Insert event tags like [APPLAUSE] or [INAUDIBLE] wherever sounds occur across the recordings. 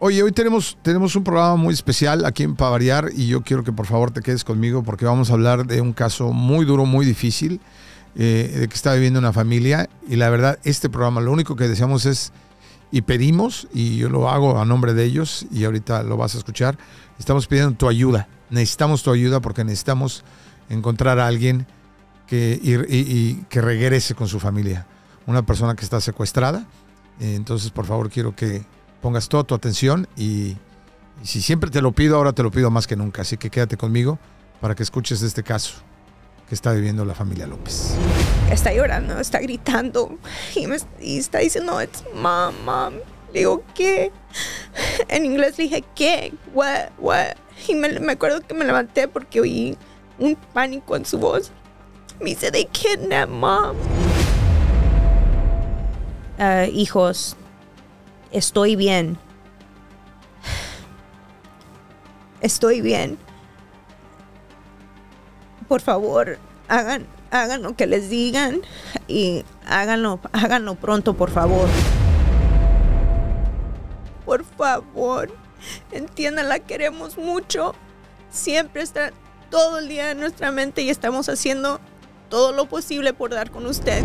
oye, hoy tenemos, tenemos un programa muy especial aquí en Pavariar y yo quiero que por favor te quedes conmigo porque vamos a hablar de un caso muy duro, muy difícil, eh, de que está viviendo una familia. Y la verdad, este programa lo único que deseamos es y pedimos, y yo lo hago a nombre de ellos, y ahorita lo vas a escuchar, estamos pidiendo tu ayuda. Necesitamos tu ayuda porque necesitamos encontrar a alguien que, que regrese con su familia. Una persona que está secuestrada. Eh, entonces, por favor, quiero que pongas toda tu atención y, si siempre te lo pido, ahora te lo pido más que nunca. Así que quédate conmigo para que escuches este caso que está viviendo la familia López. Está llorando, está gritando y, está diciendo, it's mom, mom. Le digo, ¿qué? En inglés le dije, ¿qué? What, what? Y me, acuerdo que me levanté porque oí un pánico en su voz. Me dice, they kidnapped mom. Ah, hijos estoy bien. Estoy bien. Por favor, hagan, hagan lo que les digan y háganlo, háganlo pronto, por favor. Por favor, entiéndanla, queremos mucho. Siempre está todo el día en nuestra mente y estamos haciendo todo lo posible por dar con usted.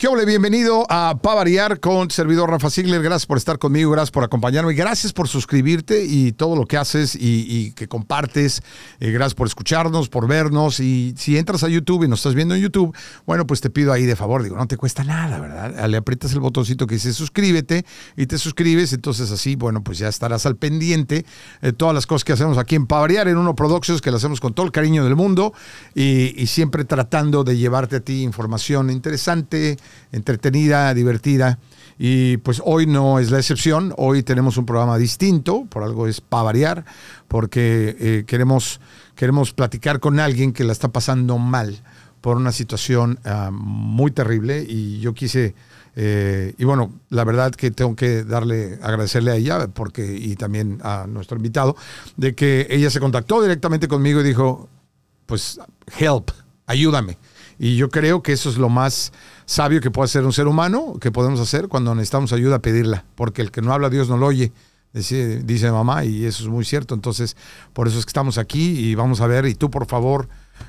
¿Qué hombre? Bienvenido a Pavariar con servidor Rafa Sigler. Gracias por estar conmigo, gracias por acompañarme, gracias por suscribirte y todo lo que haces y, que compartes. Eh, gracias por escucharnos, por vernos. Y si entras a YouTube y nos estás viendo en YouTube, bueno, pues te pido ahí de favor, digo, no te cuesta nada, ¿verdad? Le aprietas el botoncito que dice suscríbete y te suscribes. Entonces así, bueno, pues ya estarás al pendiente de todas las cosas que hacemos aquí en Pavariar, en Uno Productions, que lo hacemos con todo el cariño del mundo y siempre tratando de llevarte a ti información interesante entretenida, divertida. Y pues hoy no es la excepción, hoy tenemos un programa distinto, por algo es para variar, porque eh, queremos, queremos platicar con alguien que la está pasando mal por una situación ah, muy terrible y yo quise, eh, y bueno, la verdad que tengo que darle, agradecerle a ella porque, y también a nuestro invitado, de que ella se contactó directamente conmigo y dijo, pues, help, ayúdame. Y yo creo que eso es lo más sabio que puede hacer un ser humano, que podemos hacer cuando necesitamos ayuda, pedirla, porque el que no habla Dios no lo oye. Dice, dice mamá, y eso es muy cierto. Entonces, por eso es que estamos aquí y vamos a ver. Y tú, por favor,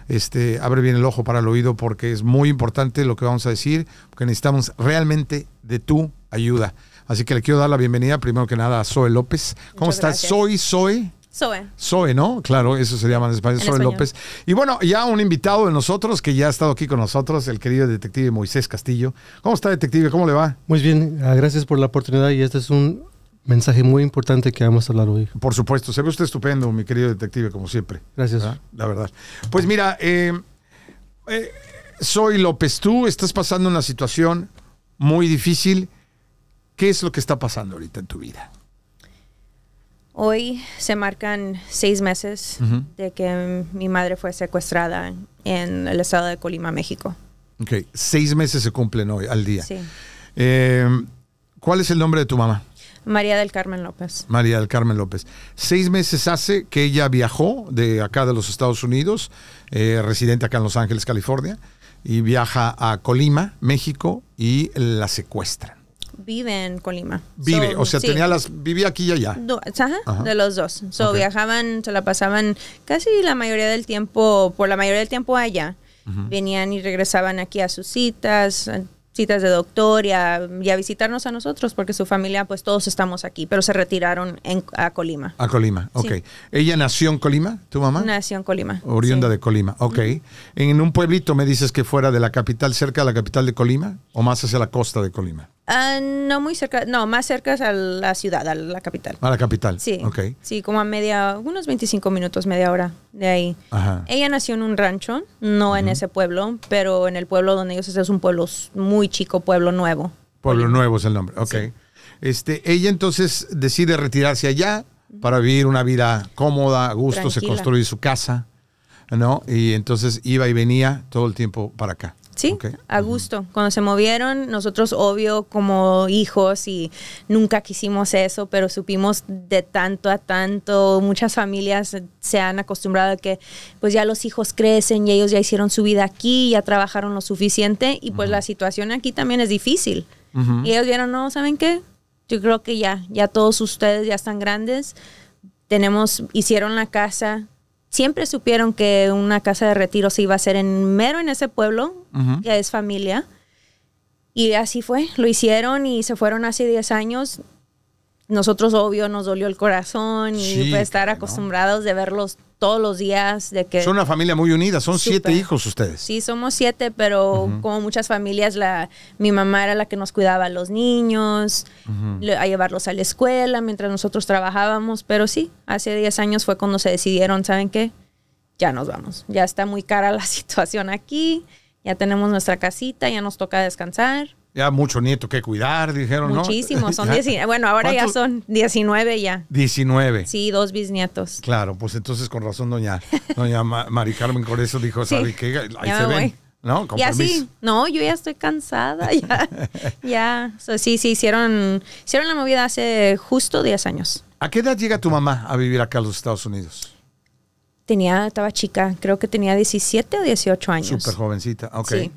este, abre bien el ojo para el oído, porque es muy importante lo que vamos a decir, porque necesitamos realmente de tu ayuda. Así que le quiero dar la bienvenida, primero que nada, a Zoe López. ¿Cómo estás? Soy, Zoe. Zoe. Zoe, ¿no? Claro, eso se llama en español, López. Y bueno, ya un invitado de nosotros que ya ha estado aquí con nosotros, el querido detective Moisés Castillo. ¿Cómo está, detective? ¿Cómo le va? Muy bien, ah, gracias por la oportunidad y este es un mensaje muy importante que vamos a hablar hoy. Por supuesto, se ve usted estupendo, mi querido detective, como siempre. Gracias. La verdad. Pues mira, eh, soy eh, López, tú estás pasando una situación muy difícil. ¿Qué es lo que está pasando ahorita en tu vida? Hoy se marcan seis meses de que mi madre fue secuestrada en el estado de Colima, México. Ok, seis meses se cumplen hoy al día. Sí. Em, ¿Cuál es el nombre de tu mamá? María del Carmen López. María del Carmen López. Seis meses hace que ella viajó de acá de los Estados Unidos, eh, residente acá en Los Ángeles, California, y viaja a Colima, México, y la secuestran vive en Colima. Vive, o sea, tenía las, vivía aquí y allá. de los dos. So viajaban, se la pasaban casi la mayoría del tiempo, por la mayoría del tiempo allá. Venían y regresaban aquí a sus citas, citas de doctor y a, visitarnos a nosotros, porque su familia, pues todos estamos aquí, pero se retiraron en, a Colima. A Colima, ok. ¿Ella nació en Colima, tu mamá? Nació en Colima. Oriunda de Colima, ok. En un pueblito me dices que fuera de la capital, cerca de la capital de Colima, o más hacia la costa de Colima. Ah, no muy cerca, no, más cerca es a la ciudad, a la capital. A la capital. Sí. Sí, como a media, unos 25 minutos, media hora de ahí. Ella nació en un rancho, no en ese pueblo, pero en el pueblo donde ellos es un pueblo muy chico, pueblo nuevo. Pueblo Nuevo es el nombre, ok. Este, ella entonces decide retirarse allá para vivir una vida cómoda, a gusto, se construye su casa, ¿no? Y entonces iba y venía todo el tiempo para acá. Sí, a gusto. Cuando se movieron, nosotros obvio como hijos y nunca quisimos eso, pero supimos de tanto a tanto, muchas familias se han acostumbrado a que pues ya los hijos crecen y ellos ya hicieron su vida aquí, ya trabajaron lo suficiente y pues la situación aquí también es difícil. Y ellos vieron, no, ¿saben qué? Yo creo que ya, ya todos ustedes ya están grandes, tenemos, hicieron la casa, siempre supieron que una casa de retiro se iba a hacer en mero en ese pueblo, ya es familia. Y así fue, lo hicieron y se fueron hace 10 años nosotros obvio nos dolió el corazón y pues, estar acostumbrados de verlos todos los días de que son una familia muy unida son siete hijos ustedes sí somos siete pero como muchas familias la mi mamá era la que nos cuidaba a los niños a llevarlos a la escuela mientras nosotros trabajábamos pero sí hace diez años fue cuando se decidieron saben qué ya nos vamos ya está muy cara la [LAUGHS] situación aquí ya tenemos nuestra casita ya nos toca descansar ya mucho nieto que cuidar, dijeron, ¿no? Muchísimo, [LAUGHS] son bueno, ahora ya son 19 ya. 19. Sí, dos bisnietos. Claro, pues entonces con razón doña, doña Mari Carmen eso dijo, qué? Ahí se ven. No, y no, yo ya estoy cansada, ya, [LAUGHS] ya. sí, sí, hicieron, hicieron la movida hace justo 10 años. ¿A qué edad llega tu mamá a vivir acá a los Estados Unidos? Tenía, estaba chica, creo que tenía 17 o 18 años. Súper jovencita, ok. Sí.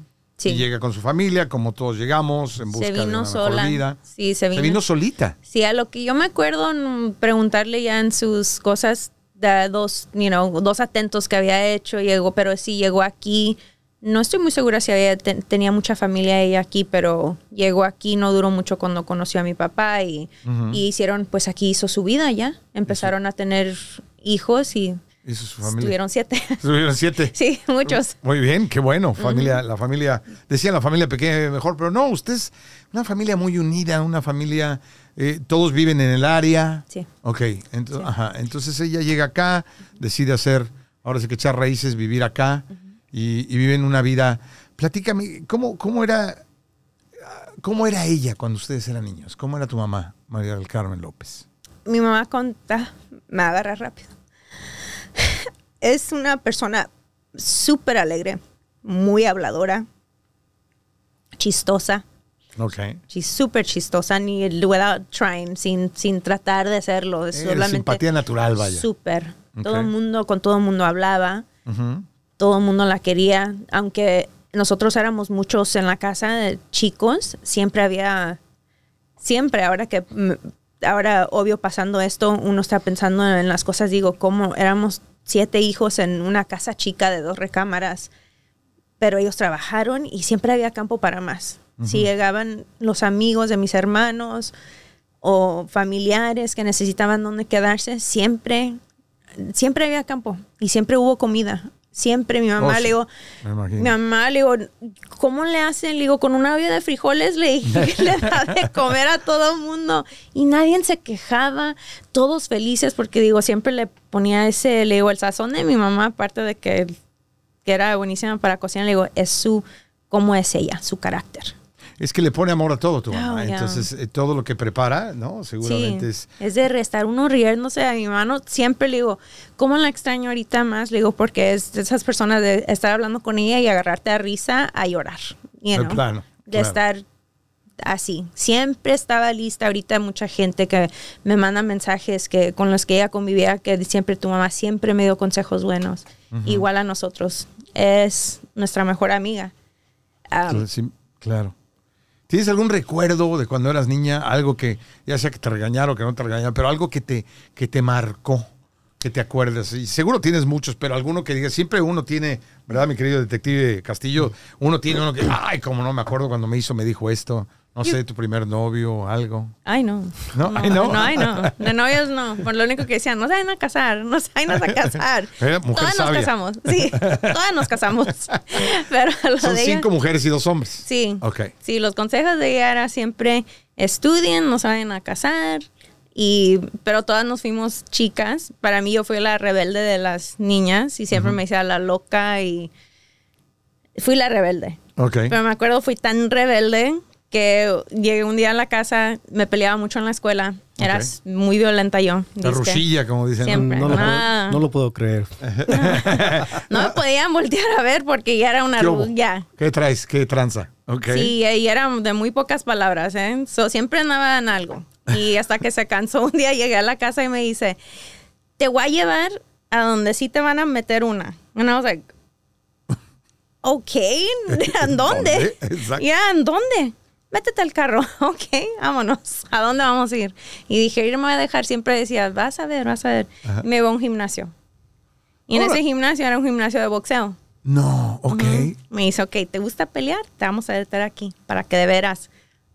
Y llega con su familia, como todos llegamos, en busca de una Vida. Sí, se vino. se vino solita. Sí, a lo que yo me acuerdo mm, preguntarle ya en sus cosas, de dos, you dos atentos que había hecho, llegó, pero sí llegó aquí. No estoy muy segura si había tenía mucha familia ella aquí, pero llegó aquí, no duró mucho cuando conoció a mi papá y, hicieron, pues aquí hizo su vida ya. Empezaron a tener hijos y ¿Y su familia? Estuvieron siete. [LAUGHS] tuvieron siete. sí, muchos. Muy bien, qué bueno. Familia, la familia, decían la familia pequeña mejor, pero no, usted es una familia muy unida, una familia, eh, todos viven en el área. Sí. Ok, entonces, Ajá. entonces ella llega acá, decide hacer, ahora sí que echar raíces, vivir acá y, y, viven una vida. Platícame, ¿cómo, cómo era? ¿Cómo era ella cuando ustedes eran niños? ¿Cómo era tu mamá, María del Carmen López? Mi mamá conta, me agarra rápido [LAUGHS] es una persona súper alegre, muy habladora, chistosa. Okay. súper chistosa, ni without trying, sin, sin tratar de hacerlo. Es simpatía natural, vaya. Súper. Todo el mundo, con todo el mundo hablaba. Todo el mundo la quería. Aunque nosotros éramos muchos en la casa, chicos, siempre había, siempre, ahora que ahora, obvio, pasando esto, uno está pensando en las cosas, digo, cómo éramos siete hijos en una casa chica de dos recámaras, pero ellos trabajaron y siempre había campo para más. Si llegaban los amigos de mis hermanos o familiares que necesitaban donde quedarse, siempre, siempre había campo y siempre hubo comida. Siempre mi mamá oh, le digo, mi mamá le digo, ¿cómo le hacen? Le digo, con un olla de frijoles le dije, [LAUGHS] le da de comer a todo el mundo. Y nadie se quejaba, todos felices, porque digo, siempre le ponía ese, le digo, el sazón de mi mamá, aparte de que, que era buenísima para cocinar, le digo, es su, cómo es ella, su carácter. Es que le pone amor a todo tu ah, mamá. Entonces, eh, todo lo que prepara, ¿no? Seguramente es. Es de restar uno sé, a mi mano. Siempre le digo, ¿cómo la extraño ahorita más? Le digo, porque es de esas personas de estar hablando con ella y agarrarte a risa a llorar. De estar así. Siempre estaba lista. Ahorita mucha gente que me manda mensajes que con los que ella convivía, que siempre tu mamá siempre me dio consejos buenos. Igual a nosotros. Es nuestra mejor amiga. Um, claro. ¿Tienes algún recuerdo de cuando eras niña? Algo que, ya sea que te regañaron o que no te regañaron, pero algo que te, que te marcó, que te acuerdas. Y seguro tienes muchos, pero alguno que diga, siempre uno tiene, ¿verdad, mi querido detective Castillo? Uno tiene uno que, ay, como no me acuerdo cuando me hizo, me dijo esto. No sé, tu primer novio o algo. Ay, no. No, no. ay, no. No, De novios no. Por lo único que decían, no se a casar, no se a casar. [LAUGHS] todas nos casamos, sí. Todas nos casamos. [LAUGHS] Pero Son cinco mujeres y dos hombres. Sí. Ok. Sí, los consejos de ella era siempre estudien, no se a casar. Y, pero todas nos fuimos chicas. Para mí yo fui la rebelde de las niñas y siempre me decía la loca y fui la rebelde. Okay. Pero me acuerdo fui tan rebelde que llegué un día a la casa, me peleaba mucho en la escuela. Eras muy violenta yo. La rusilla, como dicen. Ah. No, lo puedo, creer. [LAUGHS] No, me podían voltear a ver porque ya era una ¿Qué, ¿Qué traes? ¿Qué tranza? y era de muy pocas palabras. ¿eh? siempre andaba en algo. Y hasta que se cansó un día llegué a la casa y me dice, te voy a llevar a donde sí te van a meter una. Y I was like, ok, ¿en dónde? [LAUGHS] Ya, ¿en dónde? métete al carro, [LAUGHS] ok, vámonos, ¿a dónde vamos a ir? Y dije, irme me a dejar, siempre decía, vas a ver, vas a ver. Me voy a un gimnasio. Y en ese gimnasio era un gimnasio de boxeo. No, ok. Me dice, ok, ¿te gusta pelear? Te vamos a detener aquí para que de veras.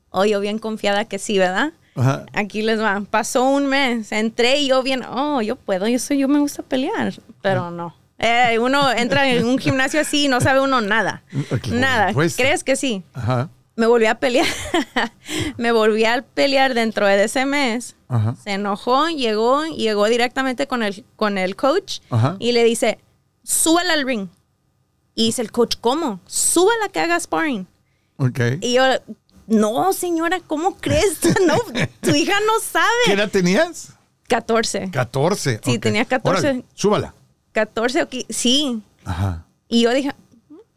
O yo bien confiada que sí, ¿verdad? Ajá. Aquí les va. Pasó un mes, entré y yo bien, oh, yo puedo, yo soy, yo me gusta pelear, pero no. Eh, uno entra en un gimnasio así y no sabe uno nada. Mm, nada. ¿Crees que sí? Ajá me volví a pelear. [LAUGHS] me volví a pelear dentro de ese mes. Se enojó, llegó, llegó directamente con el, con el coach y le dice, súbala al ring. Y dice el coach, ¿cómo? Súbala que haga sparring. Y yo, no, señora, ¿cómo crees? [LAUGHS] tu hija no sabe. ¿Qué edad tenías? 14. 14. Sí, tenías tenía 14. Órale, súbala. 14, sí. Ajá. Y yo dije,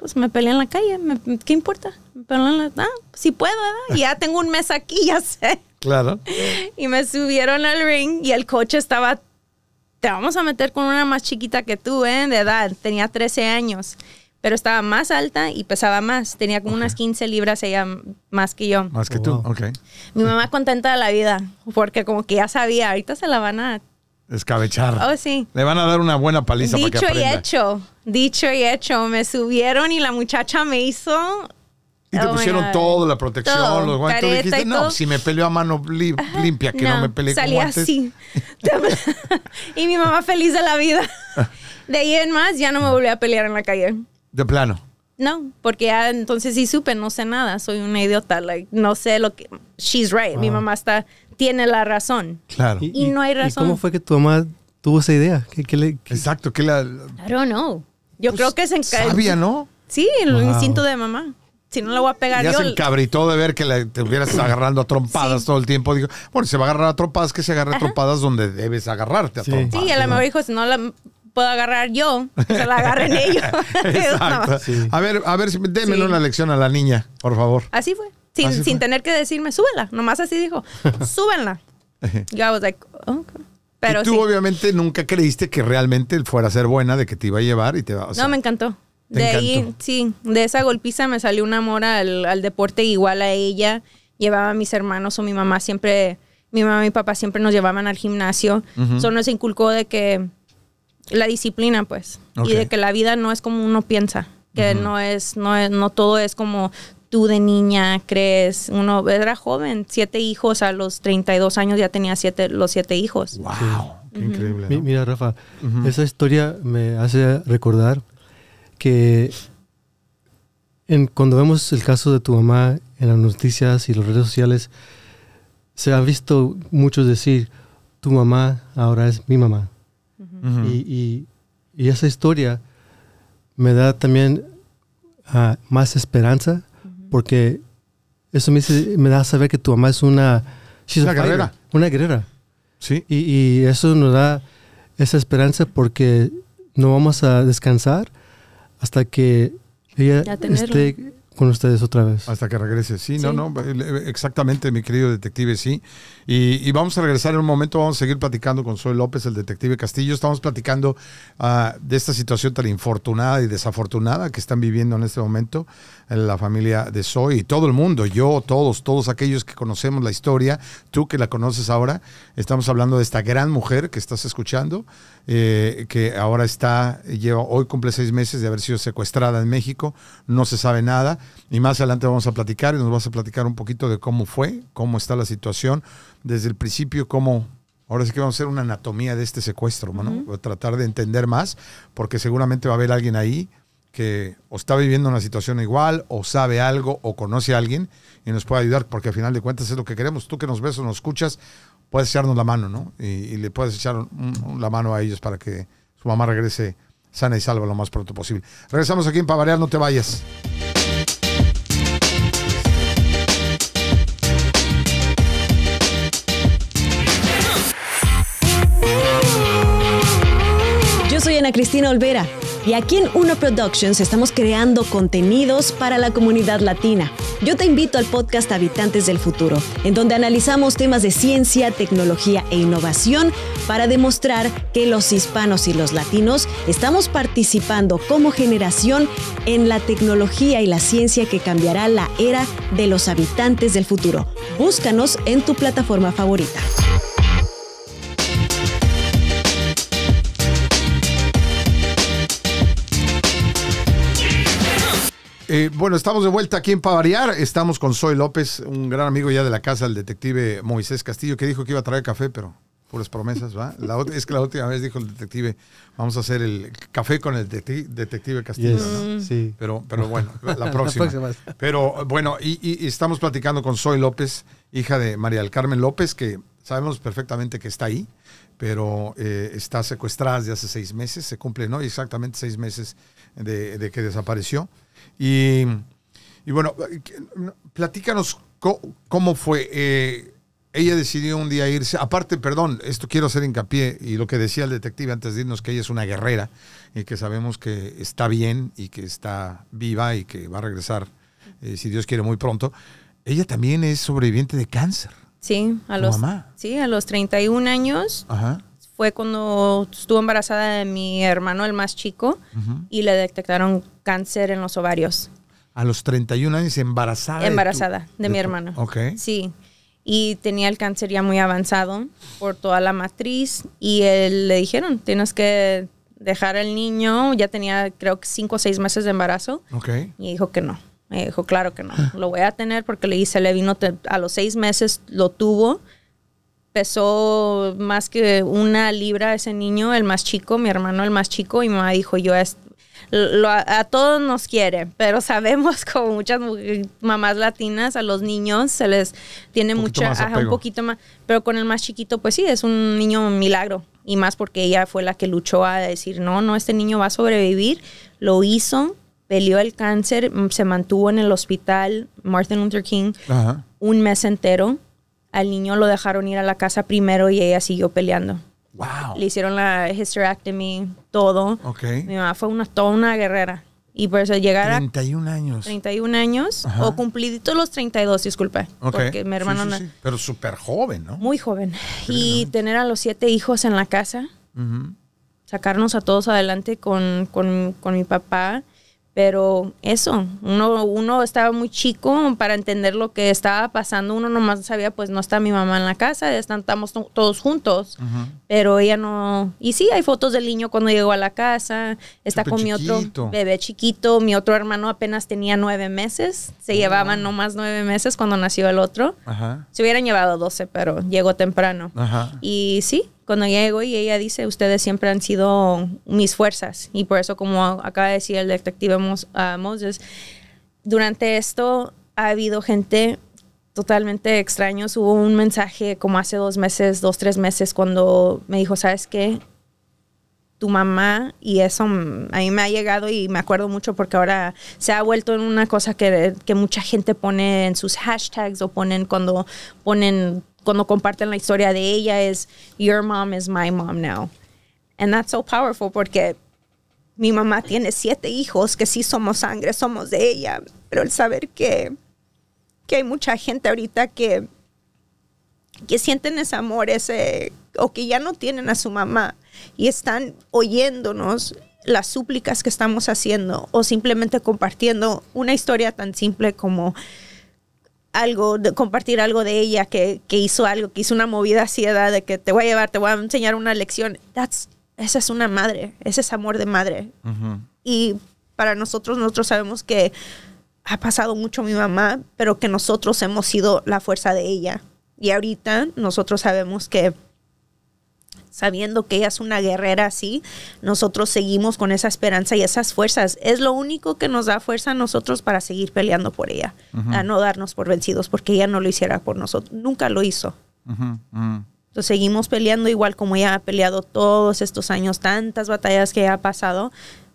pues me peleé en la calle, ¿qué importa? Me peleé en la, ah, si puedo, ¿verdad? ya tengo un mes aquí, ya sé. Claro. Y me subieron al ring y el coche estaba, te vamos a meter con una más chiquita que tú, ¿eh? De edad, tenía 13 años, pero estaba más alta y pesaba más, tenía como unas 15 libras ella más que yo. Más que tú, oh, ok. Mi mamá contenta de la vida, porque como que ya sabía, ahorita se la van a Escabechar. Oh, sí. Le van a dar una buena paliza. Dicho para que y hecho, dicho y hecho. Me subieron y la muchacha me hizo y te oh pusieron todo, la protección, los guantes. no, si me peleó a mano limpia, que no, me peleé con así. [LAUGHS] y mi mamá feliz de la vida. De ahí en más, ya no me volví a pelear en la calle. ¿De plano? No, porque ya entonces sí supe, no sé nada, soy una idiota, like, no sé lo que... She's right, mi mamá está tiene la razón. Claro. Y, no hay razón. ¿Cómo fue que tu mamá tuvo esa idea? ¿Qué, Exacto, que la... I don't know. Yo pues, creo que se Sabía, ¿no? Sí, el instinto de mamá. Si no la voy a pegar ya se encabritó de ver que la, te hubieras agarrando a trompadas todo el tiempo. Dijo, bueno, se va a agarrar a trompadas, que se agarre a trompadas donde debes agarrarte a trompadas. Sí, a la dijo, si no la puedo agarrar yo, se la agarren [LAUGHS] ellos. [LAUGHS] Exacto. A ver, a ver, démelo una lección a la niña, por favor. Así fue. Sin, tener que decirme, súbenla. Nomás así dijo, [LAUGHS] súbenla. Yo I was like, oh, Pero tú obviamente nunca creíste que realmente fuera a ser buena, de que te iba a llevar y te va o No, me encantó. De ahí, sí, de esa golpiza me salió un amor al, deporte igual a ella. Llevaba a mis hermanos o mi mamá siempre, mi mamá y mi papá siempre nos llevaban al gimnasio. Eso nos inculcó de que la disciplina, pues, y de que la vida no es como uno piensa, que no es, no es, no todo es como tú de niña crees, uno era joven, siete hijos, a los 32 años ya tenía los siete hijos. ¡Wow! Qué increíble. Mira, Rafa, esa historia me hace recordar que cuando vemos el caso de tu mamá en las noticias y las redes sociales, se ha visto muchos decir, tu mamá ahora es mi mamá. y, esa historia me da también ah, más esperanza porque eso me, me da a saber que tu mamá es una... una guerrera. Una Sí. Y, eso nos da esa esperanza porque no vamos a descansar hasta que ella esté con ustedes otra vez. Hasta que regrese, sí, no, no, eh, eh, exactamente, mi querido detective, sí. Y, vamos a regresar en un momento, vamos a seguir platicando con Soy López, el detective Castillo. Estamos platicando ah, de esta situación tan infortunada y desafortunada que están viviendo en este momento la familia de Soy y todo el mundo, yo, todos, todos aquellos que conocemos la historia, tú que la conoces ahora, estamos hablando de esta gran mujer que estás escuchando, eh, que ahora está, lleva, hoy cumple seis meses de haber sido secuestrada en México, no se sabe nada, y más adelante vamos a platicar y nos vas a platicar un poquito de cómo fue, cómo está la situación, desde el principio, cómo, Ahora sí que vamos a hacer una anatomía de este secuestro, vamos a Tratar de entender más, porque seguramente va a haber alguien ahí que o está viviendo una situación igual, o sabe algo, o conoce a alguien y nos puede ayudar, porque al final de cuentas es lo que queremos. Tú que nos ves o nos escuchas, puedes echarnos la mano, ¿no? Y, le puedes echar la mano a ellos para que su mamá regrese sana y salva lo más pronto posible. Regresamos aquí en Pavarear, no te vayas. Yo soy Ana Cristina Olvera y aquí en Uno Productions estamos creando contenidos para la comunidad latina. Yo te invito al podcast Habitantes del Futuro, en donde analizamos temas de ciencia, tecnología e innovación para demostrar que los hispanos y los latinos estamos participando como generación en la tecnología y la ciencia que cambiará la era de los habitantes del futuro. Búscanos en tu plataforma favorita. Eh, bueno, estamos de vuelta aquí en Pavariar. Estamos con Soy López, un gran amigo ya de la casa, el detective Moisés Castillo, que dijo que iba a traer café, pero puras promesas, ¿va? La es que la última vez dijo el detective, vamos a hacer el café con el detective Castillo, Sí. Pero, pero bueno, la [LAUGHS] próxima. Pero bueno, y, estamos platicando con Soy López, hija de María del Carmen López, que sabemos perfectamente que está ahí, pero eh, está secuestrada desde hace seis meses, se cumple, ¿no? Exactamente seis meses de que desapareció. Y, bueno, platícanos cómo, fue. Eh, ella decidió un día irse. Aparte, perdón, esto quiero hacer hincapié y lo que decía el detective antes de irnos, que ella es una guerrera y que sabemos que está bien y que está viva y que va a regresar, eh, si Dios quiere, muy pronto. Ella también es sobreviviente de cáncer. Sí, a los, Sí, a los 31 años. Ajá fue cuando estuvo embarazada de mi hermano, el más chico, y le detectaron cáncer en los ovarios. A los 31 años embarazada. Embarazada de, mi hermano. Ok. Sí. Y tenía el cáncer ya muy avanzado por toda la matriz y él, le dijeron, tienes que dejar al niño. Ya tenía creo que cinco o seis meses de embarazo. Ok. Y dijo que no. Me dijo, claro que no. Lo voy a tener porque le hice, le vino a los seis meses, lo tuvo pesó más que una libra ese niño, el más chico, mi hermano el más chico, y mi mamá dijo, yo lo, a todos nos quiere, pero [LAUGHS] sabemos como muchas mamás latinas, a los niños se les tiene mucho mucha, un poquito más, pero con el más chiquito, pues sí, es un niño milagro, y más porque ella fue la que luchó a decir, no, no, este niño va a sobrevivir, lo hizo, peleó el cáncer, se mantuvo en el hospital Martin Luther King un mes entero al niño lo dejaron ir a la casa primero y ella siguió peleando. Wow. Le hicieron la hysterectomy, todo. Okay. Mi mamá fue una, toda una guerrera. Y por eso llegaron 31 años. 31 años. O cumpliditos los 32, disculpe. Porque mi hermano... sí, Pero súper joven, ¿no? Muy joven. Y tener a los siete hijos en la casa. Sacarnos a todos adelante con, con mi papá. Pero eso, uno, uno estaba muy chico para entender lo que estaba pasando. Uno nomás sabía, pues no está mi mamá en la casa, están, estamos todos juntos. Pero ella no. Y sí, hay fotos del niño cuando llegó a la casa. Está con mi otro bebé chiquito. Mi otro hermano apenas tenía nueve meses. Se llevaban no llevaban nomás nueve meses cuando nació el otro. Se hubieran llevado doce, pero llegó temprano. Y sí, cuando llego y ella dice, ustedes siempre han sido mis fuerzas. Y por eso, como acaba de decir el detective ah, Moses, durante esto ha habido gente totalmente extraños. Hubo un mensaje como hace dos meses, dos, tres meses, cuando me dijo, ¿sabes qué? Tu mamá, y eso mm, a mí me ha llegado y me acuerdo mucho porque ahora se ha vuelto en una cosa que, que mucha gente pone en sus hashtags o ponen cuando ponen cuando comparten la historia de ella es your mom is my mom now. And that's so powerful porque mi mamá tiene siete hijos que sí somos sangre, somos de ella, pero el saber que, que hay mucha gente ahorita que, que sienten ese amor, ese, o que ya no tienen a su mamá y están oyéndonos las súplicas que estamos haciendo o simplemente compartiendo una historia tan simple como algo, de compartir algo de ella que, hizo algo, que hizo una movida así de que te voy a llevar, te voy a enseñar una lección. That's, esa es una madre, ese es amor de madre. Y para nosotros, nosotros sabemos que ha pasado mucho mi mamá, pero que nosotros hemos sido la fuerza de ella. Y ahorita nosotros sabemos que sabiendo que ella es una guerrera así, nosotros seguimos con esa esperanza y esas fuerzas. Es lo único que nos da fuerza a nosotros para seguir peleando por ella, a no darnos por vencidos, porque ella no lo hiciera por nosotros, nunca lo hizo. Entonces seguimos peleando igual como ella ha peleado todos estos años, tantas batallas que ha pasado,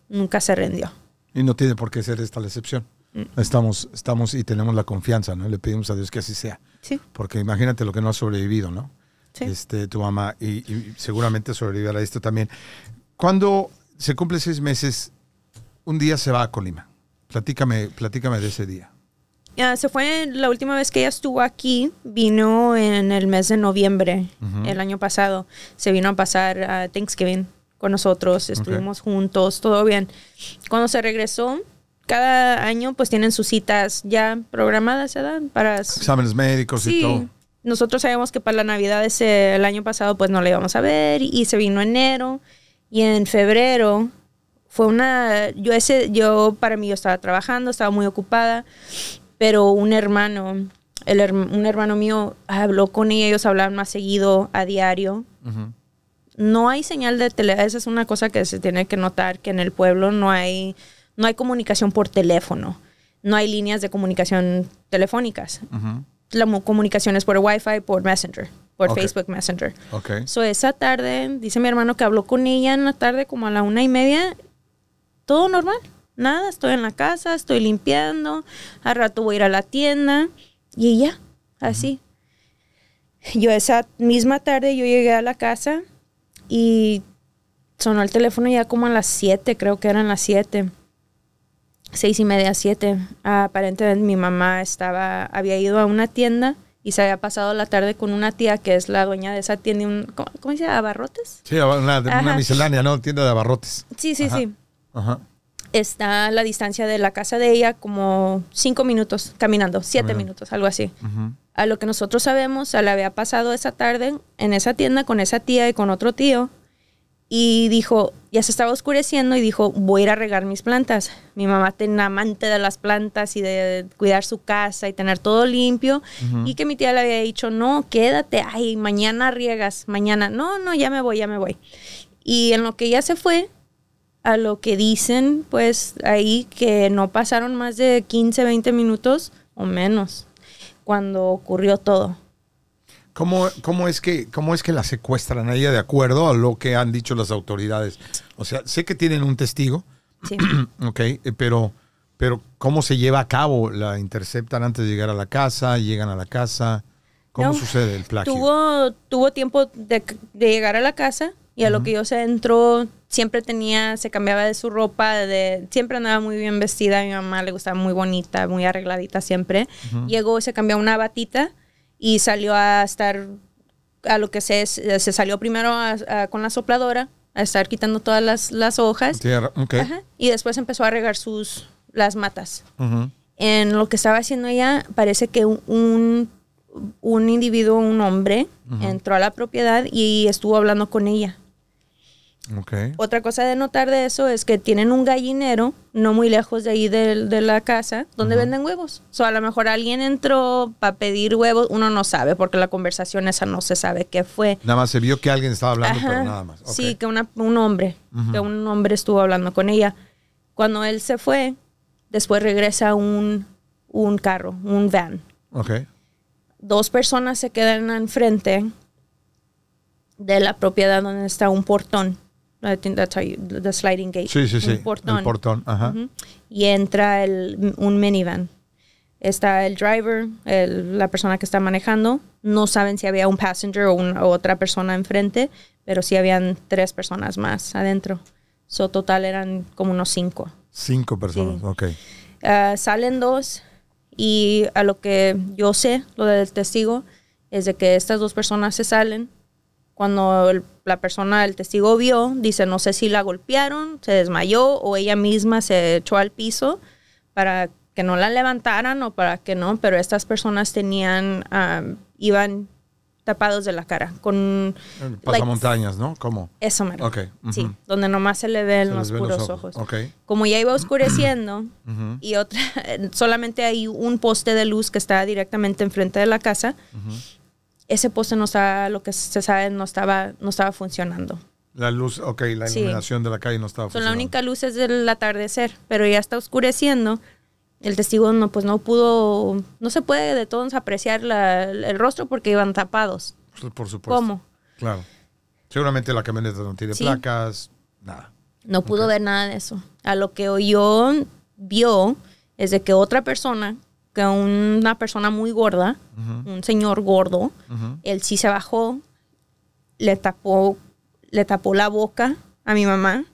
nunca se rindió. Y no tiene por qué ser esta la excepción. Mm. Estamos, estamos y tenemos la confianza, ¿no? Le pedimos a Dios que así sea. Sí. Porque imagínate lo que no ha sobrevivido, ¿no? este, tu mamá, y, seguramente sobrevivirá a esto también. Cuando se cumple seis meses, un día se va a Colima. Platícame, platícame de ese día. Ah, se fue la última vez que ella estuvo aquí, vino en el mes de noviembre, el año pasado. Se vino a pasar a Thanksgiving con nosotros, estuvimos juntos, todo bien. Cuando se regresó, cada año pues tienen sus citas ya programadas, ¿verdad? Para exámenes médicos y todo nosotros sabemos que para la Navidad ese, el año pasado pues no la íbamos a ver y, se vino enero y en febrero fue una yo ese yo para mí yo estaba trabajando, estaba muy ocupada, pero un hermano el, un hermano mío habló con ella, ellos hablaban más seguido a diario. No hay señal de tele. esa es una cosa que se tiene que notar, que en el pueblo no hay, no hay comunicación por teléfono, no hay líneas de comunicación telefónicas la comunicación es por Wi-Fi, por Messenger, por Facebook Messenger. Ok. So, esa tarde, dice mi hermano que habló con ella en la tarde como a la una y media, todo normal, nada, estoy en la casa, estoy limpiando, al rato voy a ir a la tienda y ya, así. Yo esa misma tarde yo llegué a la casa y sonó el teléfono ya como a las siete, creo que eran las siete seis y media, siete. Aparentemente mi mamá estaba, había ido a una tienda y se había pasado la tarde con una tía que es la dueña de esa tienda, ¿cómo, se llama? ¿Abarrotes? Sí, una, miscelánea, ¿no? Tienda de abarrotes. Sí, sí, sí. Ajá. Está a la distancia de la casa de ella como cinco minutos caminando, siete minutos, algo así. A lo que nosotros sabemos, se la había pasado esa tarde en esa tienda con esa tía y con otro tío y dijo, ya se estaba oscureciendo y dijo, voy a ir a regar mis plantas. Mi mamá tenía amante de las plantas y de cuidar su casa y tener todo limpio. Y que mi tía le había dicho, no, quédate, ay, mañana riegas, mañana, no, no, ya me voy, ya me voy. Y en lo que ya se fue, a lo que dicen, pues ahí que no pasaron más de 15, 20 minutos o menos cuando ocurrió todo. ¿Cómo, cómo, es que, ¿Cómo es que la secuestran a ella de acuerdo a lo que han dicho las autoridades? O sea, sé que tienen un testigo, sí. [CLEARS THROAT] ok, eh, pero, pero ¿cómo se lleva a cabo? ¿La interceptan antes de llegar a la casa? ¿Llegan a la casa? ¿Cómo sucede el plagio? Tuvo, tuvo tiempo de, llegar a la casa y a lo que yo sé entró, siempre tenía, se cambiaba de su ropa, de, siempre andaba muy bien vestida, a mi mamá le gustaba muy bonita, muy arregladita siempre. Llegó, se cambió una batita y salió a estar, a lo que se, se salió primero con la sopladora, a estar quitando todas las, hojas. okay. y después empezó a regar sus, las matas. En lo que estaba haciendo ella, parece que un, un individuo, un hombre, entró a la propiedad y estuvo hablando con ella. Otra cosa de notar de eso es que tienen un gallinero no muy lejos de ahí de, la casa donde venden huevos. O a lo mejor alguien entró para pedir huevos, uno no sabe porque la conversación esa no se sabe qué fue. Nada más se vio que alguien estaba hablando, Sí, que un hombre, que un hombre estuvo hablando con ella. Cuando él se fue, después regresa un, un carro, un van. Dos personas se quedan enfrente de la propiedad donde está un portón Ah, I that's how the sliding gate. Sí, sí, sí. portón. Y entra el, un minivan. Está el driver, la persona que está manejando. No saben si había un passenger o, otra persona enfrente, pero sí habían tres personas más adentro. So, total eran como unos cinco. Cinco personas, ok. Ah, salen dos y a lo que yo sé, lo del testigo, es de que estas dos personas se salen cuando la persona, el testigo vio, dice, no sé si la golpearon, se desmayó o ella misma se echó al piso para que no la levantaran o para que no, pero estas personas tenían, iban tapados de la cara con pasamontañas, ¿no? ¿Cómo? Eso me. Okay. Sí, donde nomás se le ven los puros ojos. Como ya iba oscureciendo [CLEARS THROAT] y otra [LAUGHS] solamente hay un poste de luz que está directamente enfrente de la casa ese poste no estaba, lo que se sabe, no estaba, no estaba funcionando. La luz, ok, la iluminación de la calle no estaba funcionando. la única luz es del atardecer, pero ya está oscureciendo. El testigo no, pues no pudo, no se puede de todos apreciar el rostro porque iban tapados. Pues, por supuesto. ¿Cómo? Claro. Seguramente la camioneta no tiene placas, nada. No pudo ver nada de eso. A lo que oyó, vio, es de que otra persona que una persona muy gorda, un señor gordo, él sí se bajó, le tapó, le tapó la boca a mi mamá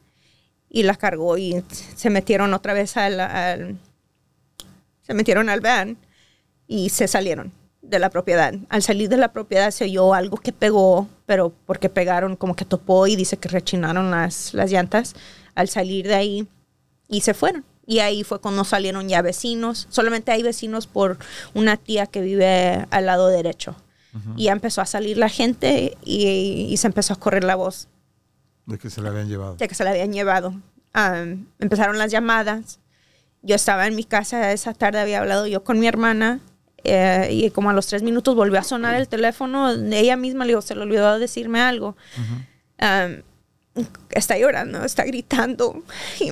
y la cargó y se metieron otra vez al, al se metieron al van y se salieron de la propiedad. Al salir de la propiedad se oyó algo que pegó, pero porque pegaron como que topó y dice que rechinaron las, las llantas al salir de ahí y se fueron. Y ahí fue cuando salieron ya vecinos. Solamente hay vecinos por una tía que vive al lado derecho. Y ya empezó a salir la gente y, se empezó a correr la voz. De que se la habían llevado. De que se la habían llevado. empezaron las llamadas. Yo estaba en mi casa, esa tarde había hablado yo con mi hermana. Eh, y como a los tres minutos volvió a sonar el teléfono. Ella misma le dijo, se le olvidó decirme algo. Ajá está llorando, está gritando y,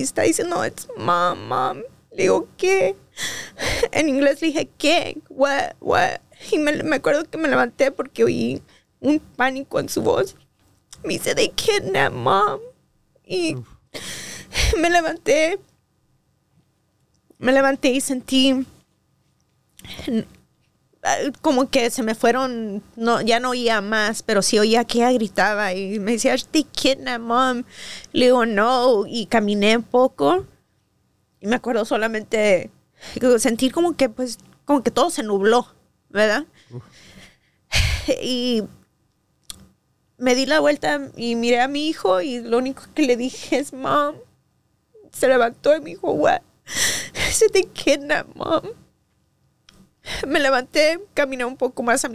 está diciendo, it's mamá Le digo, ¿qué? En inglés le dije, ¿qué? What, what? Y me, acuerdo que me levanté porque oí un pánico en su voz. Me dice, they kidnapped mom. Y me levanté, me levanté y sentí eh, como que se me fueron, no, ya no oía más, pero sí oía que ella gritaba y me decía, te kidnap, mom. Le digo, no, y caminé un poco y me acuerdo solamente sentir como que, pues, como que todo se nubló, ¿verdad? Y me di la vuelta y miré a mi hijo y lo único que le dije es, mom, se levantó y me dijo, what? Se te mom. Me levanté, caminé un poco más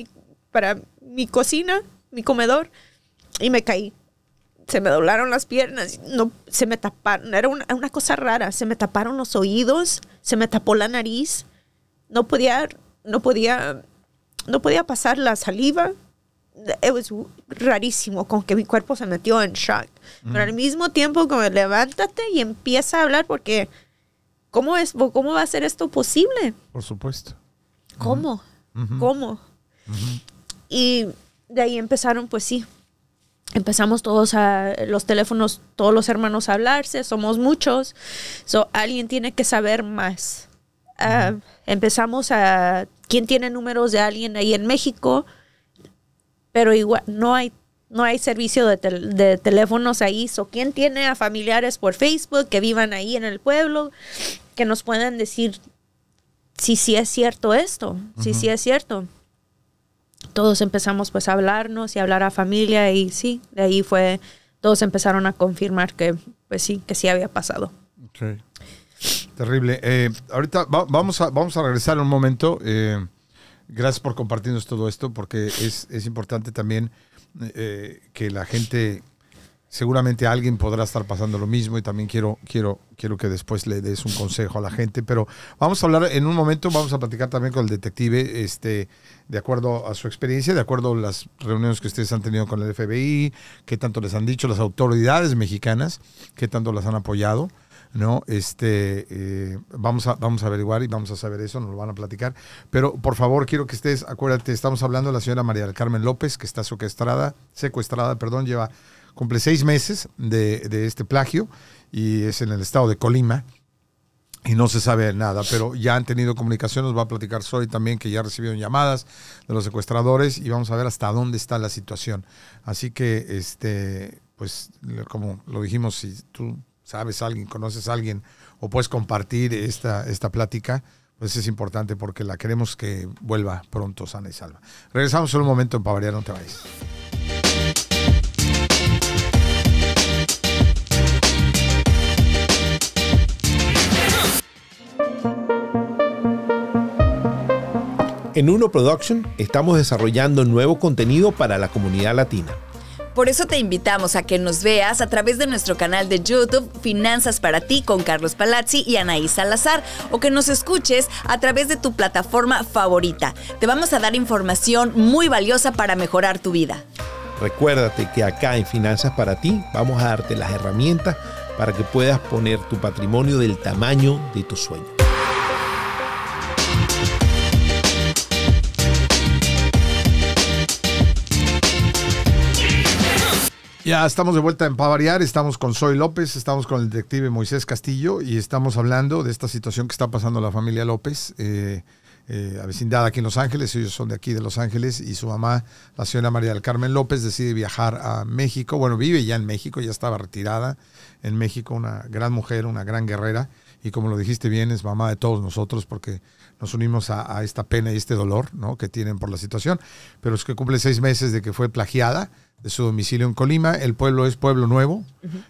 para mi cocina, mi comedor, y me caí. Se me doblaron las piernas, no, se me taparon, era una, cosa rara, se me taparon los oídos, se me tapó la nariz, no podía, no podía, no podía pasar la saliva, Es rarísimo con que mi cuerpo se metió en shock. Pero al mismo tiempo como levántate y empieza a hablar porque ¿cómo es cómo va a ser esto posible? Por supuesto. ¿Cómo? ¿Cómo? Y de ahí empezaron, pues sí, empezamos todos a los teléfonos, todos los hermanos a hablarse, somos muchos, so alguien tiene que saber más. Ah, empezamos a quién tiene números de alguien ahí en México, pero igual no hay no hay servicio de, teléfonos ahí, so quién tiene a familiares por Facebook que vivan ahí en el pueblo que nos puedan decir sí, sí es cierto esto, sí, sí es cierto. Todos empezamos pues a hablarnos y a hablar a familia y sí, de ahí fue, todos empezaron a confirmar que pues sí, que sí había pasado. Okay. Terrible. Eh, ahorita vamos, a, vamos a regresar un momento. Eh, gracias por compartirnos todo esto porque es, es importante también eh, que la gente seguramente alguien podrá estar pasando lo mismo y también quiero, quiero, quiero que después le des un consejo a la gente, pero vamos a hablar en un momento, vamos a platicar también con el detective, este, de acuerdo a su experiencia, de acuerdo a las reuniones que ustedes han tenido con el FBI, qué tanto les han dicho las autoridades mexicanas, qué tanto las han apoyado. ¿no? Este, eh, vamos, a, vamos a averiguar y vamos a saber eso, nos lo van a platicar. Pero por favor, quiero que estés, acuérdate, estamos hablando de la señora María del Carmen López, que está secuestrada, secuestrada, perdón, lleva cumple seis meses de, este plagio y es en el estado de Colima y no se sabe nada, pero ya han tenido comunicación, nos va a platicar Soy también que ya recibieron llamadas de los secuestradores y vamos a ver hasta dónde está la situación. Así que, este, pues, como lo dijimos, si tú sabes alguien, conoces a alguien o puedes compartir esta, esta plática, pues es importante porque la queremos que vuelva pronto sana y salva. Regresamos en un momento en variar, no te vayas. En Uno Production estamos desarrollando nuevo contenido para la comunidad latina. Por eso te invitamos a que nos veas a través de nuestro canal de YouTube Finanzas para ti con Carlos Palazzi y Anaís Salazar o que nos escuches a través de tu plataforma favorita. Te vamos a dar información muy valiosa para mejorar tu vida. Recuérdate que acá en Finanzas para ti vamos a darte las herramientas para que puedas poner tu patrimonio del tamaño de tu sueño. Ya estamos de vuelta en Pavariar, estamos con Soy López, estamos con el detective Moisés Castillo y estamos hablando de esta situación que está pasando la familia López, eh, eh, avecindada aquí en Los Ángeles, ellos son de aquí de Los Ángeles y su mamá, la señora María del Carmen López, decide viajar a México, bueno, vive ya en México, ya estaba retirada en México, una gran mujer, una gran guerrera y como lo dijiste bien, es mamá de todos nosotros porque nos unimos a, a esta pena y este dolor ¿no? que tienen por la situación, pero es que cumple seis meses de que fue plagiada de su domicilio en Colima. El pueblo es Pueblo Nuevo,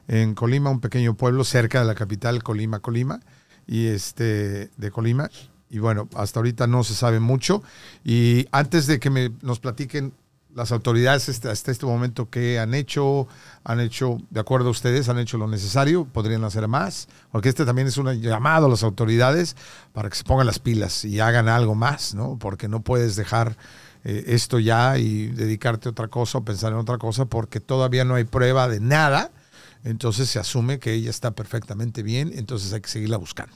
en Colima, un pequeño pueblo cerca de la capital, Colima, Colima, y este, de Colima. Y bueno, hasta ahorita no se sabe mucho. Y antes de que me, nos platiquen las autoridades hasta, este momento ¿qué han hecho, han hecho, de acuerdo a ustedes, han hecho lo necesario, podrían hacer más, porque este también es un llamado a las autoridades para que se pongan las pilas y hagan algo más, ¿no? Porque no puedes dejar eh, esto ya y dedicarte a otra cosa o pensar en otra cosa porque todavía no hay prueba de nada. Entonces se asume que ella está perfectamente bien, entonces hay que seguirla buscando.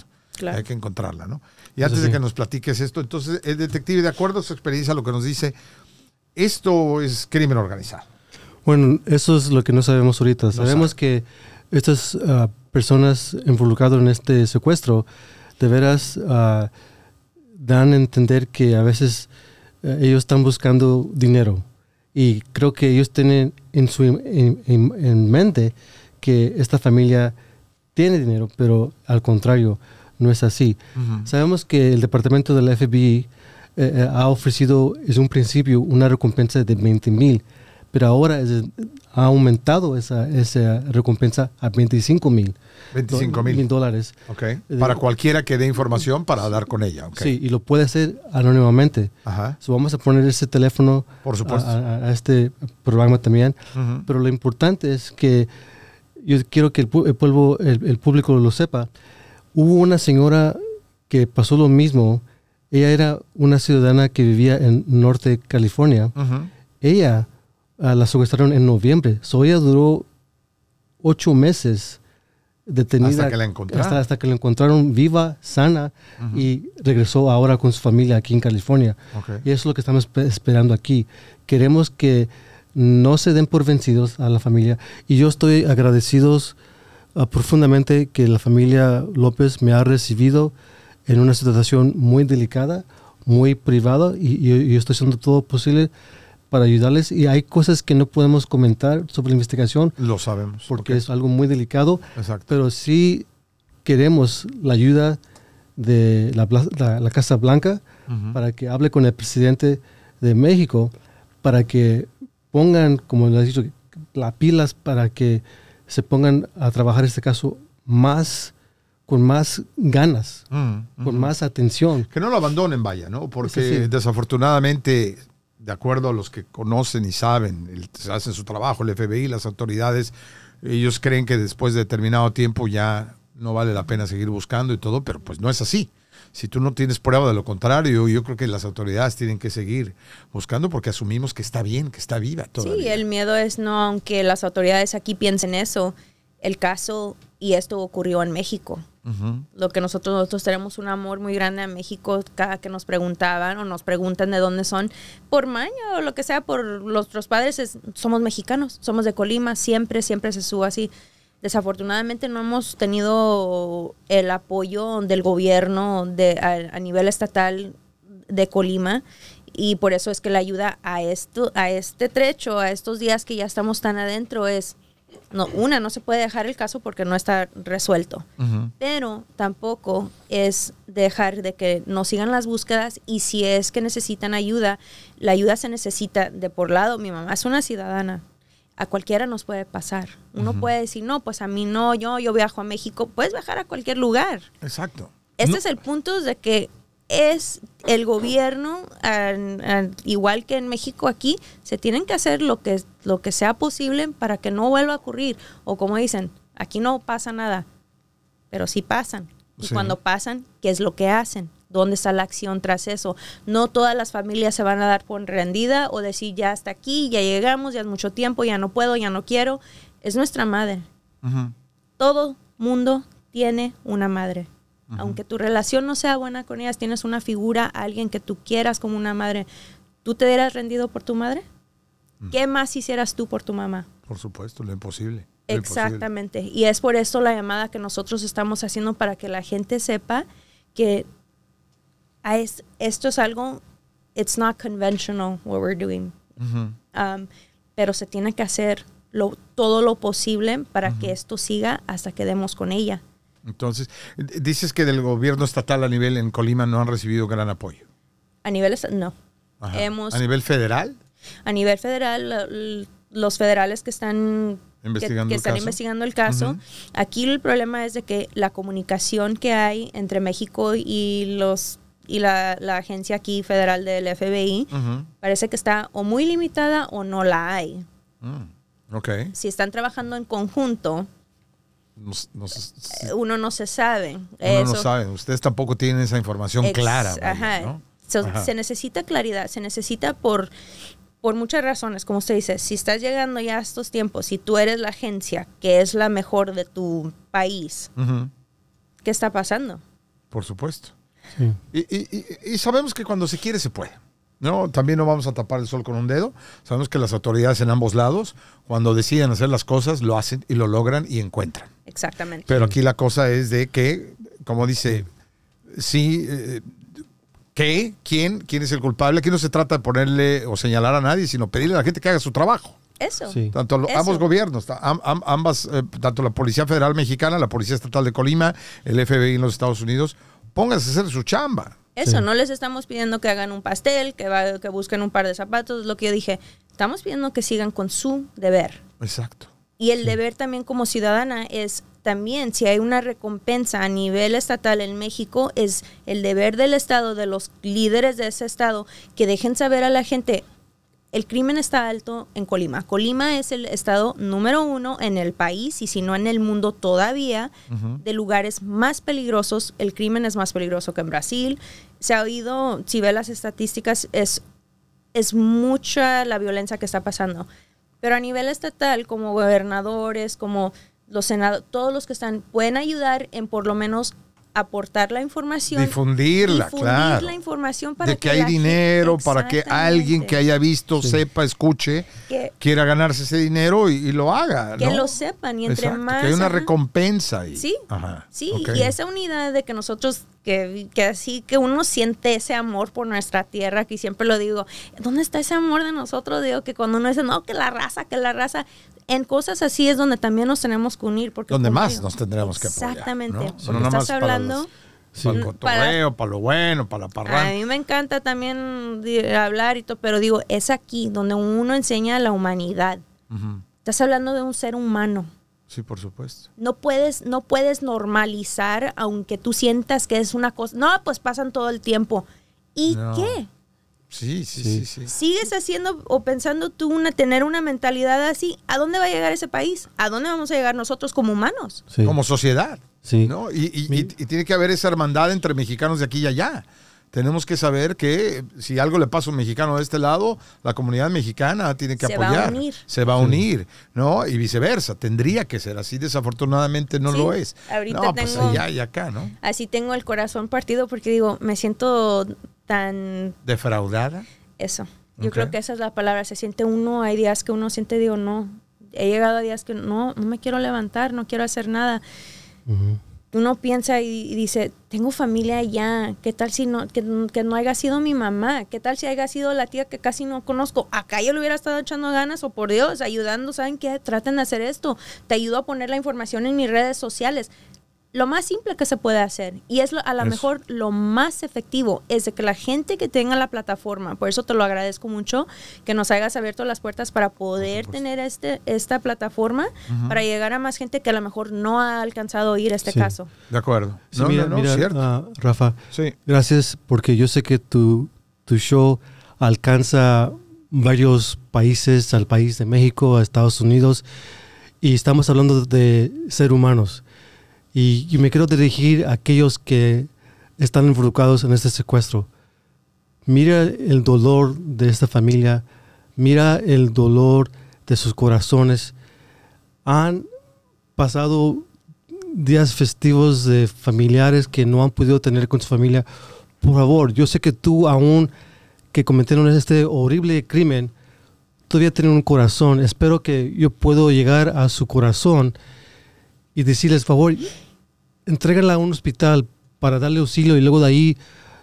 Hay que encontrarla, ¿no? Y antes de que nos platiques esto, entonces, el detective, de acuerdo a su experiencia, lo que nos dice, esto es crimen organizado. Bueno, eso es lo que no sabemos ahorita. sabemos que estas ah, personas involucradas en este secuestro, de veras, ah, dan a entender que a veces eh, ellos están buscando dinero. Y creo que ellos tienen en, mente que esta familia tiene dinero, pero al contrario, no es así. Sabemos que el departamento de la FBI eh, eh, ha ofrecido es un principio una recompensa de 20 mil, pero ahora ha aumentado esa, esa, recompensa a 25 mil. 25 mil dólares. Okay. Eh, para cualquiera que dé información para hablar con ella. Sí, y lo puede hacer anónimamente. Ajá. vamos a poner ese teléfono Por supuesto. A, este programa también. Pero lo importante es que yo quiero que el, pueblo, el, público lo sepa. Hubo una señora que pasó lo mismo. Ella era una ciudadana que vivía en Norte California. Ella ah, la secuestraron en noviembre. So, ella duró ocho meses detenida. Hasta que la encontraron. Hasta, que la encontraron viva, sana, y regresó ahora con su familia aquí en California. Y eso es lo que estamos esperando aquí. Queremos que no se den por vencidos a la familia. Y yo estoy agradecido ah, profundamente que la familia López me ha recibido en una situación muy delicada, muy privada, y, y yo estoy haciendo todo posible para ayudarles y hay cosas que no podemos comentar sobre la investigación. Lo sabemos. Porque es algo muy delicado. Exacto. Pero sí queremos la ayuda de la, Casa Blanca para que hable con el presidente de México, para que pongan, como le has dicho, las pilas para que se pongan a trabajar este caso más con más ganas, mm, con más atención. Que no lo abandonen, vaya, ¿no? Porque desafortunadamente de acuerdo a los que conocen y saben, hacen su trabajo, el FBI, las autoridades, ellos creen que después de determinado tiempo ya no vale la pena seguir buscando y todo, pero pues no es así. Si tú no tienes prueba de lo contrario, yo creo que las autoridades tienen que seguir buscando porque asumimos que está bien, que está viva todo Sí, el miedo es no, aunque las autoridades aquí piensen eso, el caso y esto ocurrió en México. Lo que nosotros, nosotros tenemos un amor muy grande a México, cada que nos preguntaban o nos preguntan de dónde son, por maña o lo que sea, por nuestros padres, somos mexicanos, somos de Colima, siempre, siempre se sube así. Desafortunadamente no hemos tenido el apoyo del gobierno de, a, nivel estatal de Colima y por eso es que la ayuda a, esto, a este trecho, a estos días que ya estamos tan adentro es no, una, no se puede dejar el caso porque no está resuelto, pero tampoco es dejar de que no sigan las búsquedas y si es que necesitan ayuda, la ayuda se necesita de por lado. Mi mamá es una ciudadana, a cualquiera nos puede pasar. Uno puede decir, no, pues a mí no, yo, yo viajo a México, puedes viajar a cualquier lugar. Exacto. Este es el punto de que es el gobierno, igual que en México aquí, se tienen que hacer lo que, lo que sea posible para que no vuelva a ocurrir. O como dicen, aquí no pasa nada, pero sí pasan. Y cuando pasan, ¿qué es lo que hacen? ¿Dónde está la acción tras eso? No todas las familias se van a dar por rendida o decir, ya hasta aquí, ya llegamos, ya es mucho tiempo, ya no puedo, ya no quiero. Es nuestra madre. Todo mundo tiene una madre. Aunque tu relación no sea buena con ellas, tienes una figura, alguien que tú quieras como una madre, ¿tú te hubieras rendido por tu madre? Mm. ¿Qué más hicieras tú por tu mamá? Por supuesto, lo imposible. Exactamente. Y es por eso la llamada que nosotros estamos haciendo para que la gente sepa que esto es algo, it's not conventional what we're doing. Um, pero se tiene que hacer todo lo posible para que esto siga hasta que demos con ella. Entonces, dices que del gobierno estatal a nivel en Colima no han recibido gran apoyo. A nivel no. a nivel federal. A nivel federal, los federales que están investigando, que, están el, caso. investigando el caso. Aquí el problema es de que la comunicación que hay entre México y los y la, agencia aquí federal del FBI parece que está o muy limitada o no la hay. Mm, si están trabajando en conjunto, eh, uno no se sabe. no sabe. Ustedes tampoco tienen esa información clara. Se necesita claridad, se necesita por, por muchas razones. Como usted dice, si estás llegando ya a estos tiempos, si tú eres la agencia que es la mejor de tu país, ¿qué está pasando? Por supuesto. y sabemos que cuando se quiere se puede. No, también no vamos a tapar el sol con un dedo. Sabemos que las autoridades en ambos lados, cuando deciden hacer las cosas, lo hacen y lo logran y encuentran. Exactamente. Pero aquí la cosa es de que, como dice, sí, eh, ¿qué? ¿Quién? ¿Quién es el culpable? Aquí no se trata de ponerle o señalar a nadie, sino pedirle a la gente que haga su trabajo. Eso. Sí. Tanto ambos gobiernos, ambas, eh, tanto la Policía Federal Mexicana, la Policía Estatal de Colima, el FBI en los Estados Unidos, pónganse a hacer su chamba. Eso, no les estamos pidiendo que hagan un pastel, que, que busquen un par de zapatos, lo que yo dije. Estamos pidiendo que sigan con su deber. Exacto. Y el deber también como ciudadana es también, si hay una recompensa a nivel estatal en México, es el deber del Estado, de los líderes de ese Estado, que dejen saber a la gente, el crimen está alto en Colima. Colima es el estado número uno en el país y si no en el mundo todavía de lugares más peligrosos. El crimen es más peligroso que en Brasil. Se ha oído, si ve las estadísticas, es, es mucha la violencia que está pasando. Pero a nivel estatal, como gobernadores, como los senadores, todos los que están, pueden ayudar en por lo menos aportar la información. Difundirla, difundir la información para de que, hay dinero, para que alguien que haya visto, sepa, escuche, quiera ganarse ese dinero y, lo haga. Que lo sepan y entre más... Que hay una recompensa Sí, sí, y esa unidad de que nosotros que, que, así que uno siente ese amor por nuestra tierra, que siempre lo digo, ¿dónde está ese amor de nosotros? Digo que cuando uno dice, no, que la raza, que la raza, en cosas así es donde también nos tenemos que unir. Porque donde más nos tendremos que apoyar. Exactamente. estás hablando... Para, el cotorreo, para, lo bueno, para la parranda. A mí me encanta también hablar y todo, pero digo, es aquí donde uno enseña a la humanidad. Estás hablando de un ser humano. Sí, por supuesto. No puedes, no puedes normalizar, aunque tú sientas que es una cosa. No, pues pasan todo el tiempo. ¿Y qué? Sí, sí, sí, sí, ¿Sigues haciendo o pensando tú una, tener una mentalidad así? ¿A dónde va a llegar ese país? ¿A dónde vamos a llegar nosotros como humanos? Como sociedad. Sí. ¿no? Y, tiene que haber esa hermandad entre mexicanos de aquí y allá. Tenemos que saber que si algo le pasa a un mexicano de este lado, la comunidad mexicana tiene que apoyar. Se va a unir. Se va a unir, ¿no? Y viceversa. Tendría que ser así. Desafortunadamente no lo es. Ahorita no, pues y acá, ¿no? Así tengo el corazón partido porque digo, me siento tan... Defraudada. Eso. Yo creo que esa es la palabra. Se siente uno, hay días que uno siente, digo, no, he llegado a días que no, no me quiero levantar, no quiero hacer nada. Uno piensa y, dice, tengo familia allá, ¿qué tal si no, que, no haya sido mi mamá? ¿Qué tal si haya sido la tía que casi no conozco? Acá yo lo hubiera estado echando ganas, o por Dios, ayudando, ¿saben qué? Traten de hacer esto. Te ayudo a poner la información en mis redes sociales lo más simple que se puede hacer y es a lo mejor lo más efectivo es de que la gente que tenga la plataforma, por eso te lo agradezco mucho que nos hayas abierto las puertas para poder tener este esta plataforma para llegar a más gente que a lo mejor no ha alcanzado a oír este caso. De acuerdo. Sí, ah, Rafa, gracias porque yo sé que tu, tu show alcanza varios países, al país de México, a Estados Unidos y estamos hablando de ser humanos y, me quiero dirigir a aquellos que están involucrados en este secuestro. Mira el dolor de esta familia, mira el dolor de sus corazones. Han pasado días festivos de familiares que no han podido tener con su familia. Por favor, yo sé que tú aún que cometieron este horrible crimen, todavía tienes un corazón. Espero que yo pueda llegar a su corazón y decirles, favor, entrégala a un hospital para darle auxilio y luego de ahí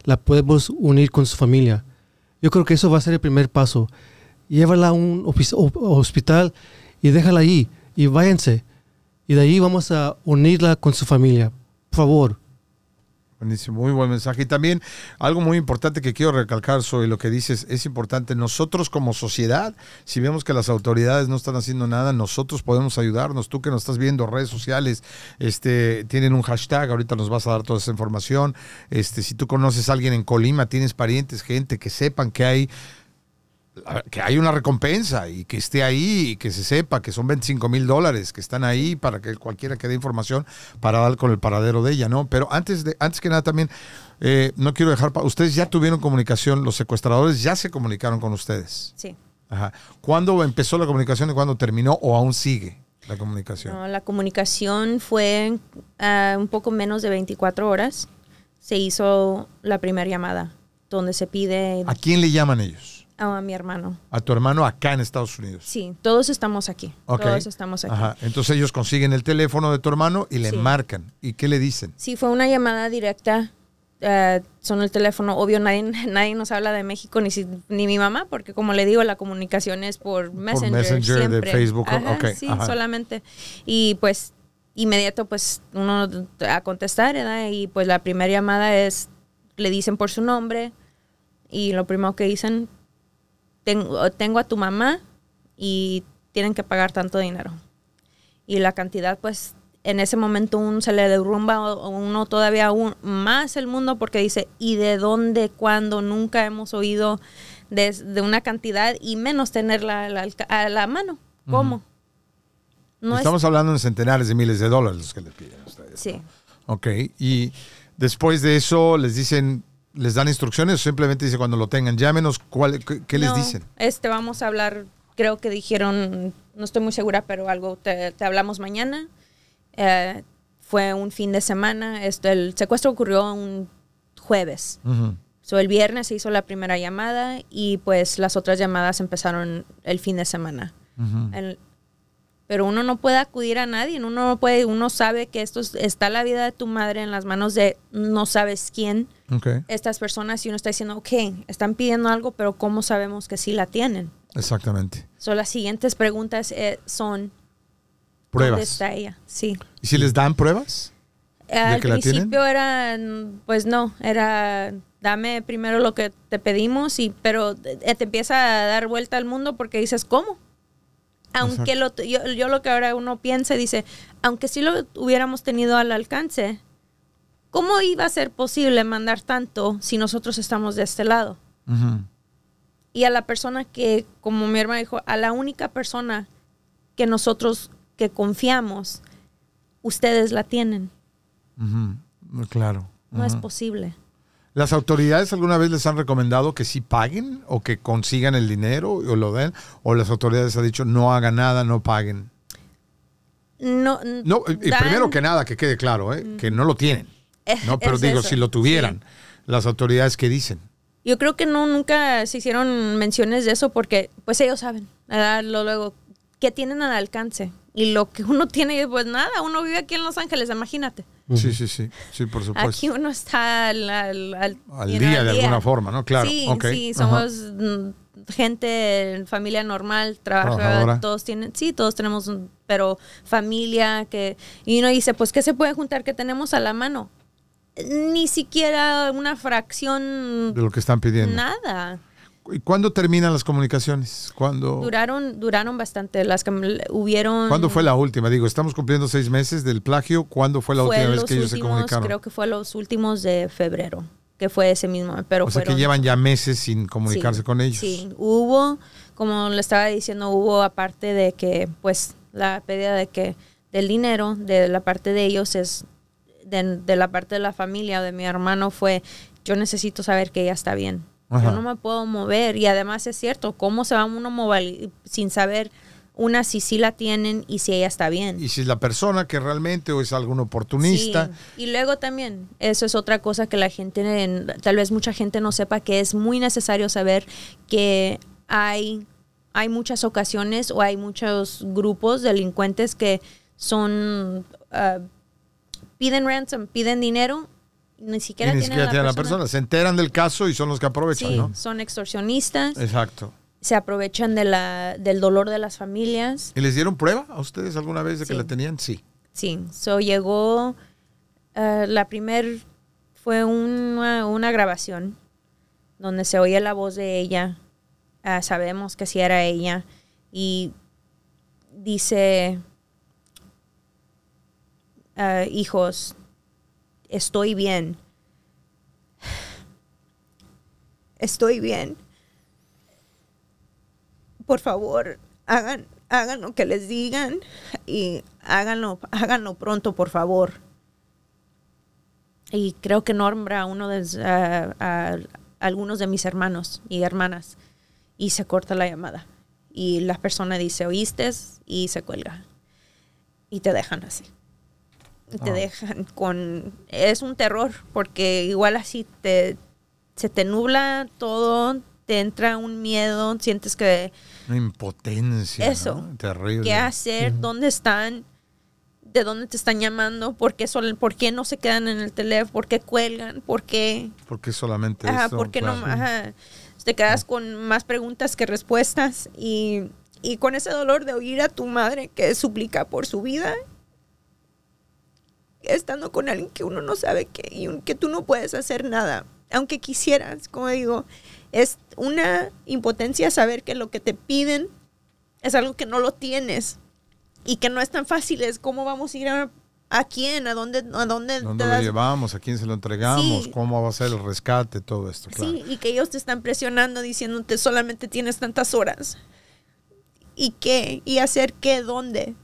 la podemos unir con su familia. Yo creo que eso va a ser el primer paso. Llévala a un hospital y déjala ahí y váyanse. Y de ahí vamos a unirla con su familia. Por favor, Buenísimo, muy buen mensaje. Y también algo muy importante que quiero recalcar sobre lo que dices, es importante, nosotros como sociedad, si vemos que las autoridades no están haciendo nada, nosotros podemos ayudarnos. Tú que nos estás viendo, redes sociales, este, tienen un hashtag, ahorita nos vas a dar toda esa información. Este, si tú conoces a alguien en Colima, tienes parientes, gente que sepan que hay que hay una recompensa y que esté ahí y que se sepa que son 25 mil dólares que están ahí para que cualquiera que dé información para dar con el paradero de ella, ¿no? Pero antes, de, antes que nada también, eh, no quiero dejar, ustedes ya tuvieron comunicación, los secuestradores ya se comunicaron con ustedes. Sí. Ajá. ¿Cuándo empezó la comunicación y cuándo terminó o aún sigue? La comunicación. No, la comunicación fue ah, un poco menos de 24 horas. Se hizo la primera llamada, donde se pide... ¿A quién le llaman ellos? A mi hermano. A tu hermano acá en Estados Unidos. Sí, todos estamos aquí. Todos estamos aquí. Ajá. Entonces ellos consiguen el teléfono de tu hermano y le marcan. ¿Y qué le dicen? Sí, fue una llamada directa. Eh, son el teléfono, obvio, nadie, [LAUGHS] nadie nos habla de México, ni, ni mi mamá, porque como le digo, la comunicación es por Messenger. Por messenger de Facebook. Ajá, sí, solamente. Y pues inmediato, pues uno a contestar, ¿verdad? Y pues la primera llamada es, le dicen por su nombre y lo primero que dicen, tengo, a tu mamá y tienen que pagar tanto dinero. Y la cantidad, pues, en ese momento un, se le derrumba uno todavía aún más el mundo porque dice, ¿y de dónde, cuándo? Nunca hemos oído de, una cantidad y menos tenerla a la mano. ¿Cómo? Estamos hablando de centenares de miles de dólares los que le piden a ustedes. Sí. Ok, y después de eso les dicen, ¿Les dan instrucciones simplemente dice cuando lo tengan, llámenos, qué, les dicen? Este, vamos a hablar, creo que dijeron, no estoy muy segura, pero algo, te, hablamos mañana. Eh, fue un fin de semana, este, el secuestro ocurrió un jueves. el viernes se hizo la primera llamada y pues las otras llamadas empezaron el fin de semana. pero uno no puede acudir a nadie, uno puede, uno sabe que esto está la vida de tu madre en las manos de no sabes quién estas personas y uno está diciendo, ok, están pidiendo algo, pero ¿cómo sabemos que sí la tienen? Exactamente. Son las siguientes preguntas eh, son, pruebas. Sí. ¿Y si les dan pruebas? Al principio era, pues no, era dame primero lo que te pedimos, y, pero eh, te empieza a dar vuelta al mundo porque dices, ¿cómo? Aunque lo, yo, yo, lo que ahora uno piensa dice, aunque sí lo hubiéramos tenido al alcance, ¿Cómo iba a ser posible mandar tanto si nosotros estamos de este lado? Y a la persona que, como mi hermana dijo, a la única persona que nosotros que confiamos, ustedes la tienen. muy Claro. No es posible. ¿Las autoridades alguna vez les han recomendado que sí paguen o que consigan el dinero o lo den? ¿O las autoridades han dicho no haga nada, no paguen? No, y primero que nada, que quede claro, ¿eh? que no lo tienen. No, pero digo, si lo tuvieran, las autoridades que dicen. Yo creo que no, nunca se hicieron menciones de eso porque pues ellos saben, ¿verdad? luego, ¿qué tienen al alcance? Y lo que uno [LAUGHS] tiene, pues nada, uno vive aquí en Los Ángeles, imagínate. Sí, sí, sí, sí, por supuesto. Aquí uno está al, al, día, de alguna forma, ¿no? Claro. Sí, sí, somos mm, gente, familia normal, trabajadora, todos tienen, sí, todos tenemos, pero familia que, y uno dice, pues, ¿qué se puede juntar que tenemos a la mano? ni siquiera una fracción de lo que están pidiendo. Nada. ¿Y cuándo terminan las comunicaciones? ¿Cuándo? Duraron, duraron bastante. Las que hubieron. ¿Cuándo fue la última? Digo, estamos cumpliendo seis meses del plagio. ¿Cuándo fue la última vez que ellos se comunicaron? Creo que fue los últimos de febrero, que fue ese mismo. Pero o sea que llevan ya meses sin comunicarse con ellos. Sí, hubo, como le estaba diciendo, hubo aparte de que, pues, la pérdida de que del dinero de la parte de ellos es de, la parte de la familia o de mi hermano fue, yo necesito saber que ella está bien. Yo no me puedo mover. Y además es cierto, ¿cómo se va uno a sin saber una si sí la tienen y si ella está bien? Y si es la persona que realmente o es algún oportunista. Y luego también, eso es otra cosa que la gente, tal vez mucha gente no sepa, que es muy necesario saber que hay, hay muchas ocasiones o hay muchos grupos delincuentes que son... Ah, piden ransom, piden dinero, ni siquiera, ni siquiera tienen, a la, persona. Se enteran del caso y son los que aprovechan, Son extorsionistas. Exacto. Se aprovechan de la, del dolor de las familias. ¿Y les dieron prueba a ustedes alguna vez de que la tenían? Sí. Sí. So llegó eh, la primera, fue una, grabación donde se oía la voz de ella. Ah, sabemos que sí era ella. Y dice eh, hijos, estoy bien. Estoy bien. Por favor, hagan, hagan lo que les digan y háganlo, háganlo pronto, por favor. Y creo que nombra uno de eh, a algunos de mis hermanos y hermanas y se corta la llamada. Y la persona dice, oíste y se cuelga. Y te dejan así. Ah. te dejan con... Es un terror, porque igual así te, se te nubla todo, te entra un miedo, sientes que... Una impotencia. Eso. Terrible. ¿Qué hacer? ¿Dónde están? ¿De dónde te están llamando? ¿Por qué, ¿Por qué no se quedan en el teléfono? ¿Por qué cuelgan? ¿Por qué? solamente ajá, ¿por no? Ajá. Te quedas ah. con más preguntas que respuestas y, y con ese dolor de oír a tu madre que suplica por su vida estando con alguien que uno no sabe qué y que tú no puedes hacer nada, aunque quisieras, como digo, es una impotencia saber que lo que te piden es algo que no lo tienes y que no es tan fácil, es cómo vamos a ir a, quién, a dónde, a dónde, lo llevamos, a quién se lo entregamos, cómo va a ser el rescate, todo esto. Sí, y que ellos te están presionando diciéndote solamente tienes tantas horas. ¿Y qué? ¿Y hacer qué? ¿Dónde?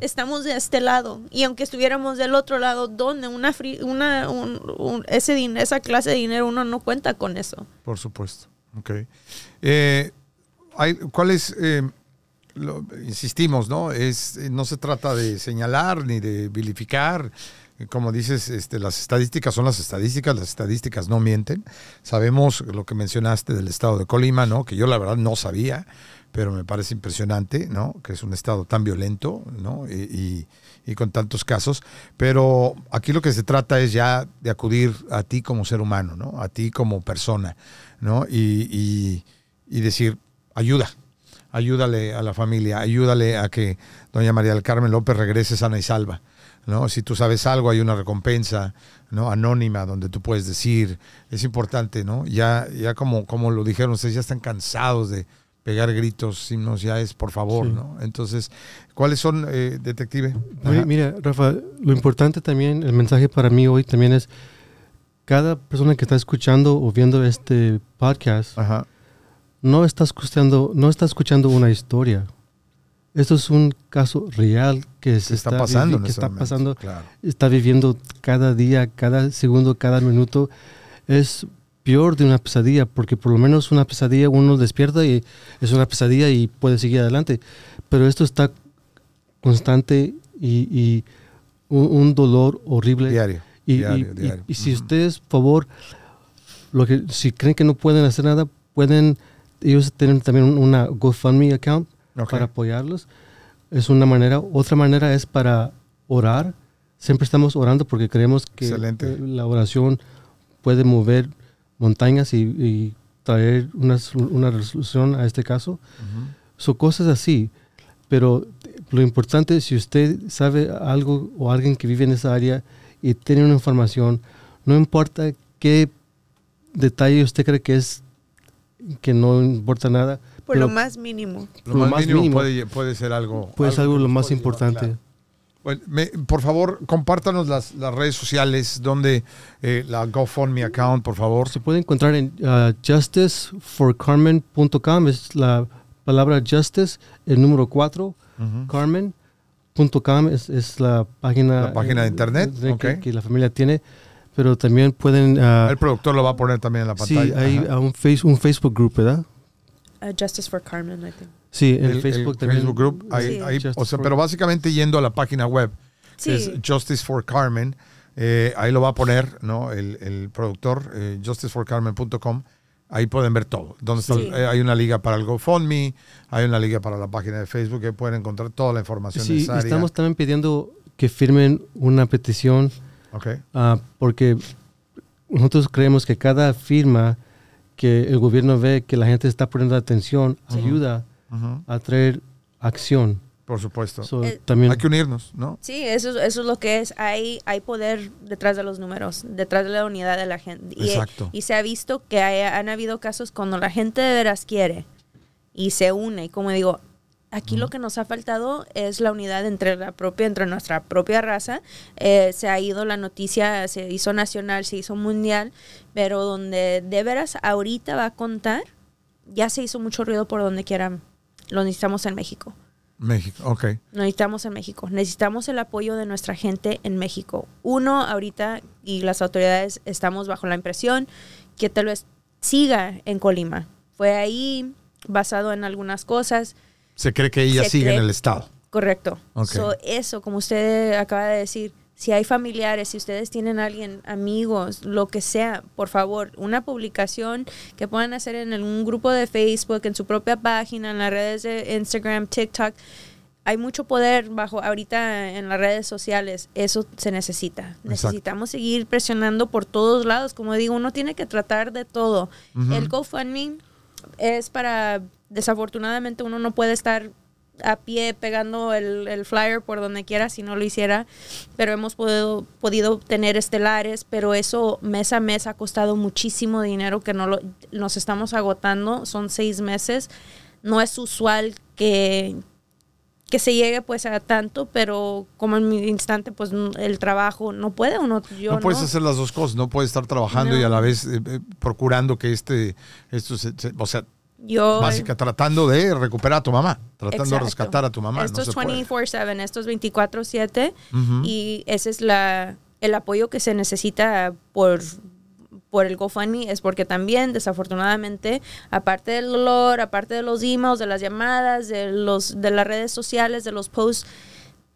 Estamos de este lado. Y aunque estuviéramos del otro lado, donde una, una un, esa clase de dinero uno no cuenta con eso. Por supuesto. Eh, hay, ¿Cuál es.? Eh, insistimos, ¿no? Es, eh, no se trata de señalar ni de vilificar. Como dices, este, las estadísticas son las estadísticas, las estadísticas no mienten. Sabemos lo que mencionaste del estado de Colima, ¿no? Que yo la verdad no sabía pero me parece impresionante, ¿no? Que es un estado tan violento, ¿no? Y, con tantos casos. Pero aquí lo que se trata es ya de acudir a ti como ser humano, ¿no? A ti como persona, ¿no? Y, y decir, ayuda, ayúdale a la familia, ayúdale a que doña María del Carmen López regrese sana y salva. ¿No? Si tú sabes algo, hay una recompensa, ¿no? Anónima, donde tú puedes decir, es importante, ¿no? Ya, ya como, como lo dijeron ustedes, ya están cansados de, pegar gritos, himnos, ya es por favor, ¿no? Entonces, ¿cuáles son, eh, detective? Mira, Rafa, lo importante también, el mensaje para mí hoy también es, cada persona que está escuchando o viendo este podcast, No, está escuchando, no está escuchando una historia. Esto es un caso real que se está, pasando. Que está, pasando este está viviendo cada día, cada segundo, cada minuto. Es peor de una pesadilla, porque por lo menos una pesadilla uno despierta y es una pesadilla y puede seguir adelante. Pero esto está constante y, un, dolor horrible. Diario. Y, y, si ustedes, por favor, lo que, si creen que no pueden hacer nada, pueden, ellos tienen también una GoFundMe account para apoyarlos. Es una manera. Otra manera es para orar. Siempre estamos orando porque creemos que la oración puede mover montañas y, traer una, resolución a este caso. Son cosas así. Pero lo importante es si usted sabe algo o alguien que vive en esa área y tiene una información, no importa qué detalle usted cree que es, que no importa nada. Por lo más mínimo. Lo, más, mínimo, puede, ser algo. Puede ser algo, lo más importante. Bueno, por favor, compártanos las, las redes sociales donde eh, la GoFundMe account, por favor. Se puede encontrar en uh, justiceforcarmen.com, es la palabra justice, el número 4, carmen.com es, la página, la página de eh, internet que, la familia tiene. Pero también pueden... Uh, el productor lo va a poner también en la pantalla. Sí, hay un, face, un Facebook group, ¿verdad? Uh, justice for Carmen, I think. Sí, el, Facebook el Facebook Group. ahí, o sea, pero básicamente yendo a la página web, es Justice for Carmen. Eh, ahí lo va a poner, ¿no? El, el productor, eh, justiceforcarmen.com. Ahí pueden ver todo. Donde hay una liga para el GoFundMe, hay una liga para la página de Facebook, que pueden encontrar toda la información sí, Estamos también pidiendo que firmen una petición. Ah, porque nosotros creemos que cada firma que el gobierno ve que la gente está poniendo atención ayuda a traer atraer acción. Por supuesto. Eh, también. Hay que unirnos, ¿no? Sí, eso, eso es lo que es. Hay, hay poder detrás de los números, detrás de la unidad de la gente. Y, eh, Exacto. Y se ha visto que han habido casos cuando la gente de veras quiere y se une. Y como digo, aquí lo que nos ha faltado es la unidad entre la propia, entre nuestra propia raza. Eh, se ha ido la noticia, se hizo nacional, se hizo mundial, pero donde de veras ahorita va a contar, ya se hizo mucho ruido por donde quieran lo necesitamos en México. México, ok. Lo necesitamos en México. Necesitamos el apoyo de nuestra gente en México. Uno, ahorita, y las autoridades estamos bajo la impresión que tal vez siga en Colima. Fue ahí, basado en algunas cosas. Se cree que ella sigue en el Estado. Correcto. eso, como usted acaba de decir, si hay familiares, si ustedes tienen alguien, amigos, lo que sea, por favor, una publicación que puedan hacer en algún grupo de Facebook, en su propia página, en las redes de Instagram, TikTok. Hay mucho poder bajo ahorita en las redes sociales. Eso se necesita. Necesitamos seguir presionando por todos lados. Como digo, uno tiene que tratar de todo. El GoFundMe es para, desafortunadamente, uno no puede estar a pie pegando el, flyer por donde quiera si no lo hiciera, pero hemos podido, podido obtener estelares, pero eso mes a mes ha costado muchísimo dinero que no lo, nos estamos agotando, son seis meses, no es usual que, que se llegue pues a tanto, pero como en mi instante pues el trabajo no puede uno. no puedes hacer las dos cosas, no puedes estar trabajando y a la vez eh, eh, procurando que este, esto se, o sea, yo... tratando de recuperar a tu mamá, tratando de rescatar a tu mamá. Esto es 24/7, esto es 24/7 y ese es la, el apoyo que se necesita por, por el GoFundMe, es porque también desafortunadamente, aparte del dolor, aparte de los emails, de las llamadas, de, los, de las redes sociales, de los posts,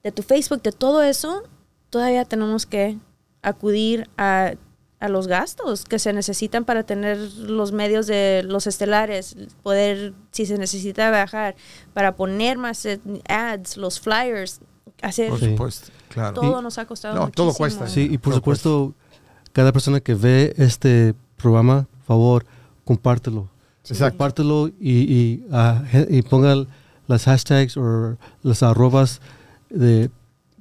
de tu Facebook, de todo eso, todavía tenemos que acudir a a los gastos que se necesitan para tener los medios de los estelares, poder, si se necesita bajar, para poner más eh, ads, los flyers, hacer... Por supuesto, claro. Todo nos ha costado Todo cuesta. Sí, ¿eh? y por supuesto, cada persona que ve este programa, por favor, compártelo. Compártelo y, y, ah, pongan las hashtags o las arrobas de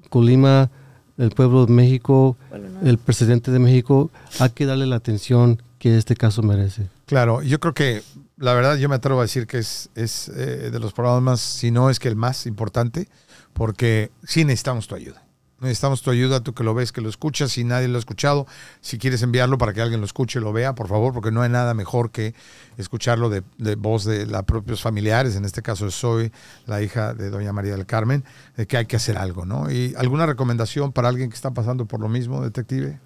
Colima, el pueblo de México, el presidente de México, hay que darle la atención que este caso merece. Claro, yo creo que la verdad yo me atrevo a decir que es, es eh, de los programas, si no es que el más importante, porque sí necesitamos tu ayuda. Necesitamos tu ayuda, tú que lo ves, que lo escuchas. Si nadie lo ha escuchado, si quieres enviarlo para que alguien lo escuche, lo vea, por favor, porque no hay nada mejor que escucharlo de, voz de los propios familiares. En este caso, soy la hija de doña María del Carmen, de que hay que hacer algo, ¿no? ¿Y alguna recomendación para alguien que está pasando por lo mismo, detective?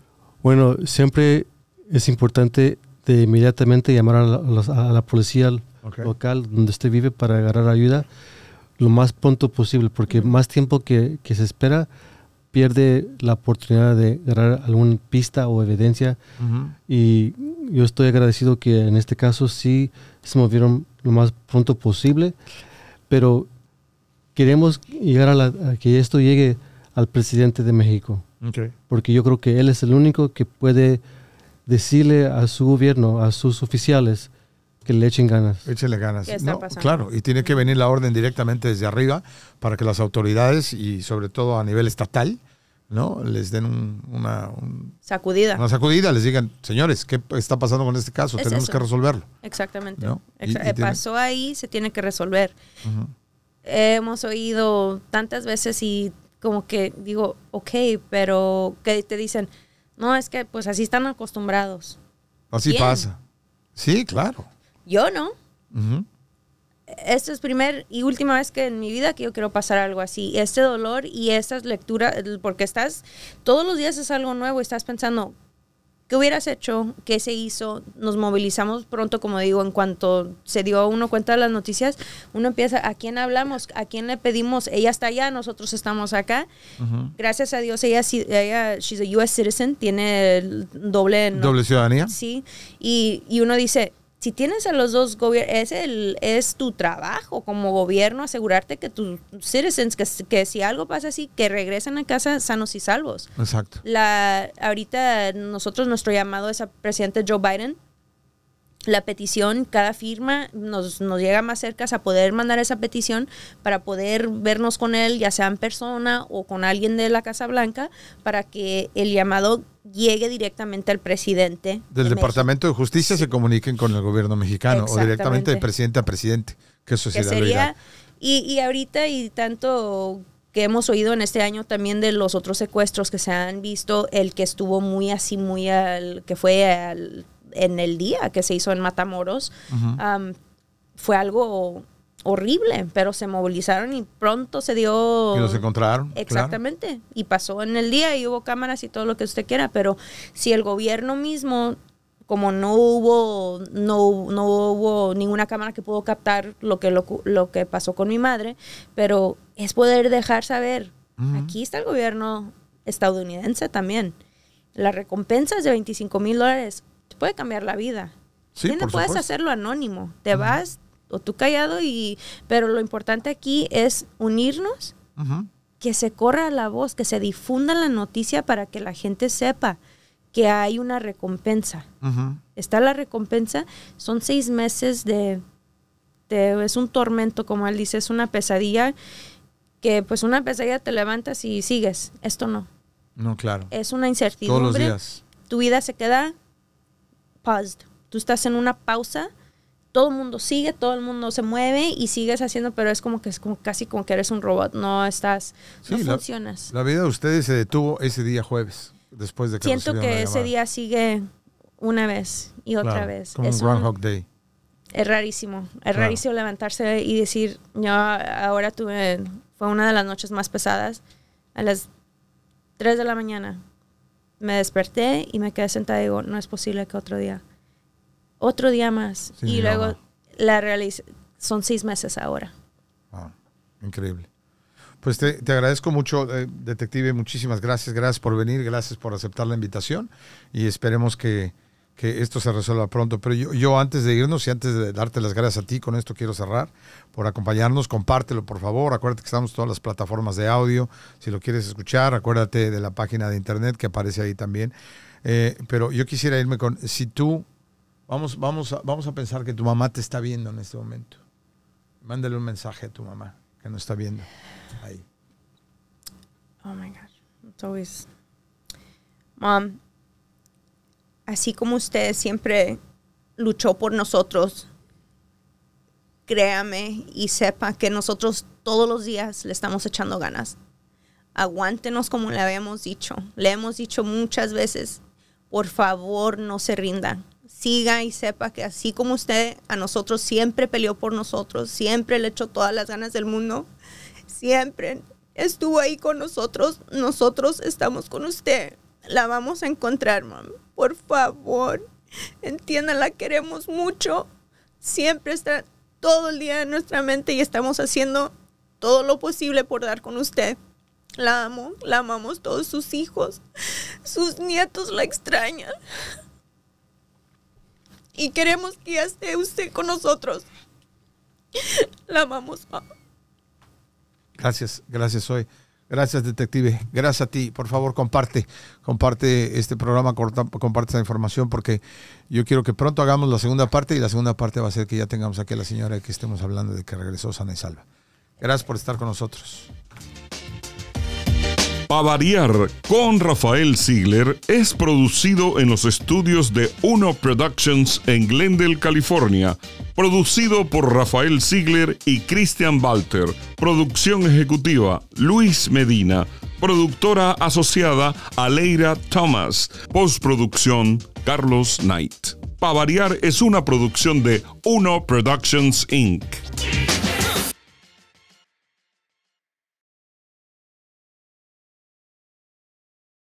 Bueno, siempre es importante de inmediatamente llamar a la, policía local donde usted vive para agarrar ayuda lo más pronto posible, porque más tiempo que se espera, pierde la oportunidad de agarrar alguna pista o evidencia. Y yo estoy agradecido que en este caso sí se movieron lo más pronto posible, pero queremos llegar a, que esto llegue al presidente de México. Porque yo creo que él es el único que puede decirle a su gobierno, a sus oficiales, que le echen ganas. Échenle ganas. Claro, y tiene que venir la orden directamente desde arriba para que las autoridades y sobre todo a nivel estatal, ¿no? Les den una sacudida. Una sacudida, les digan, señores, ¿qué está pasando con este caso? Tenemos que resolverlo. Exactamente. Eh, pasó ahí, se tiene que resolver. Hemos oído tantas veces y como que digo, ok, pero que te dicen, no, es que pues así están acostumbrados. Así pasa. Sí, claro. Yo no. Esta es primer y última vez que en mi vida que yo quiero pasar algo así. Este dolor y estas lecturas, porque estás, todos los días es algo nuevo, estás pensando, ¿qué hubieras hecho? ¿Qué se hizo? Nos movilizamos pronto, como digo, en cuanto se dio a uno cuenta de las noticias, uno empieza, ¿a quién hablamos? ¿A quién le pedimos? Ella está allá, nosotros estamos acá. Gracias a Dios, ella, ella, she's a US citizen, tiene doble... ¿Doble ciudadanía? Sí, y, y uno dice, si tienes a los dos gobiernos, es, es tu trabajo como gobierno asegurarte que tus citizens, que, si algo pasa así, que regresen a casa sanos y salvos. Exacto. La, ahorita nosotros, nuestro llamado es al presidente Joe Biden la petición, cada firma nos, nos llega más cerca a poder mandar esa petición para poder vernos con él, ya sea en persona o con alguien de la Casa Blanca, para que el llamado llegue directamente al presidente. Del Departamento de Justicia se comuniquen con el gobierno mexicano o directamente de presidente a presidente, que eso sería, y, y ahorita y tanto que hemos oído en este año también de los otros secuestros que se han visto, el que estuvo muy así, muy al, que fue al en el día que se hizo en Matamoros, fue algo horrible, pero se movilizaron y pronto se dio... Y los encontraron. Exactamente. Y pasó en el día y hubo cámaras y todo lo que usted quiera, pero si el gobierno mismo, como no hubo, no, hubo ninguna cámara que pudo captar lo que, lo, que pasó con mi madre, pero es poder dejar saber, aquí está el gobierno estadounidense también. La recompensa es de 25 mil dólares te puede cambiar la vida. Sí, puedes hacerlo anónimo. Te vas o tú callado y pero lo importante aquí es unirnos. Que se corra la voz, que se difunda la noticia para que la gente sepa que hay una recompensa. Está la recompensa, son seis meses de, de, es un tormento, como él dice, es una pesadilla, que pues una pesadilla te levantas y sigues. Esto no. No, claro. Es una incertidumbre. Todos los días. Tu vida se queda paused. Tú estás en una pausa, todo el mundo sigue, todo el mundo se mueve y sigues haciendo, pero es como que es como casi como que eres un robot, no estás, no la, funcionas. La vida de ustedes se detuvo ese día jueves, después de que Siento que ese día sigue una vez y otra vez. es un Day. Es rarísimo, es rarísimo levantarse y decir, yo ahora tuve, fue una de las noches más pesadas, a las 3 de la mañana, me desperté y me quedé sentada y digo, no es posible que otro día, otro día más. y luego la realicé, son seis meses ahora. Increíble. Pues te, te, agradezco mucho, eh, detective, muchísimas gracias, gracias por venir, gracias por aceptar la invitación y esperemos que que esto se resuelva pronto. Pero yo, yo, antes de irnos y antes de darte las gracias a ti, con esto quiero cerrar, por acompañarnos, compártelo por favor, acuérdate que estamos en todas las plataformas de audio, si lo quieres escuchar, acuérdate de la página de internet que aparece ahí también. Eh, pero yo quisiera irme con, si tú, vamos, vamos, a, vamos a pensar que tu mamá te está viendo en este momento, mándale un mensaje a tu mamá que no está viendo ahí. Oh my gosh, it's always... Mom, así como usted siempre luchó por nosotros, créame y sepa que nosotros todos los días le estamos echando ganas. Aguántenos como le habíamos dicho. Le hemos dicho muchas veces, por favor no se rindan. Siga y sepa que así como usted a nosotros siempre peleó por nosotros, siempre le echó todas las ganas del mundo, siempre estuvo ahí con nosotros, nosotros estamos con usted. La vamos a encontrar, mami. Por favor, entiéndala, la queremos mucho. Siempre está todo el día en nuestra mente y estamos haciendo todo lo posible por dar con usted. La amo, la amamos todos sus hijos, sus nietos la extrañan. Y queremos que ya esté usted con nosotros. La amamos, mamá. Gracias, gracias hoy. Gracias, detective. Gracias a ti. Por favor, comparte. Comparte este programa, comparte esta información porque yo quiero que pronto hagamos la segunda parte y la segunda parte va a ser que ya tengamos aquí a la señora que estemos hablando de que regresó sana y salva. Gracias por estar con nosotros. Pavariar, con Rafael Ziegler es producido en los estudios de Uno Productions en Glendale, California. Producido por Rafael Ziegler y Christian Walter. Producción ejecutiva, Luis Medina. Productora asociada, Aleira Thomas. Postproducción, Carlos Knight. Pavariar es una producción de Uno Productions Inc.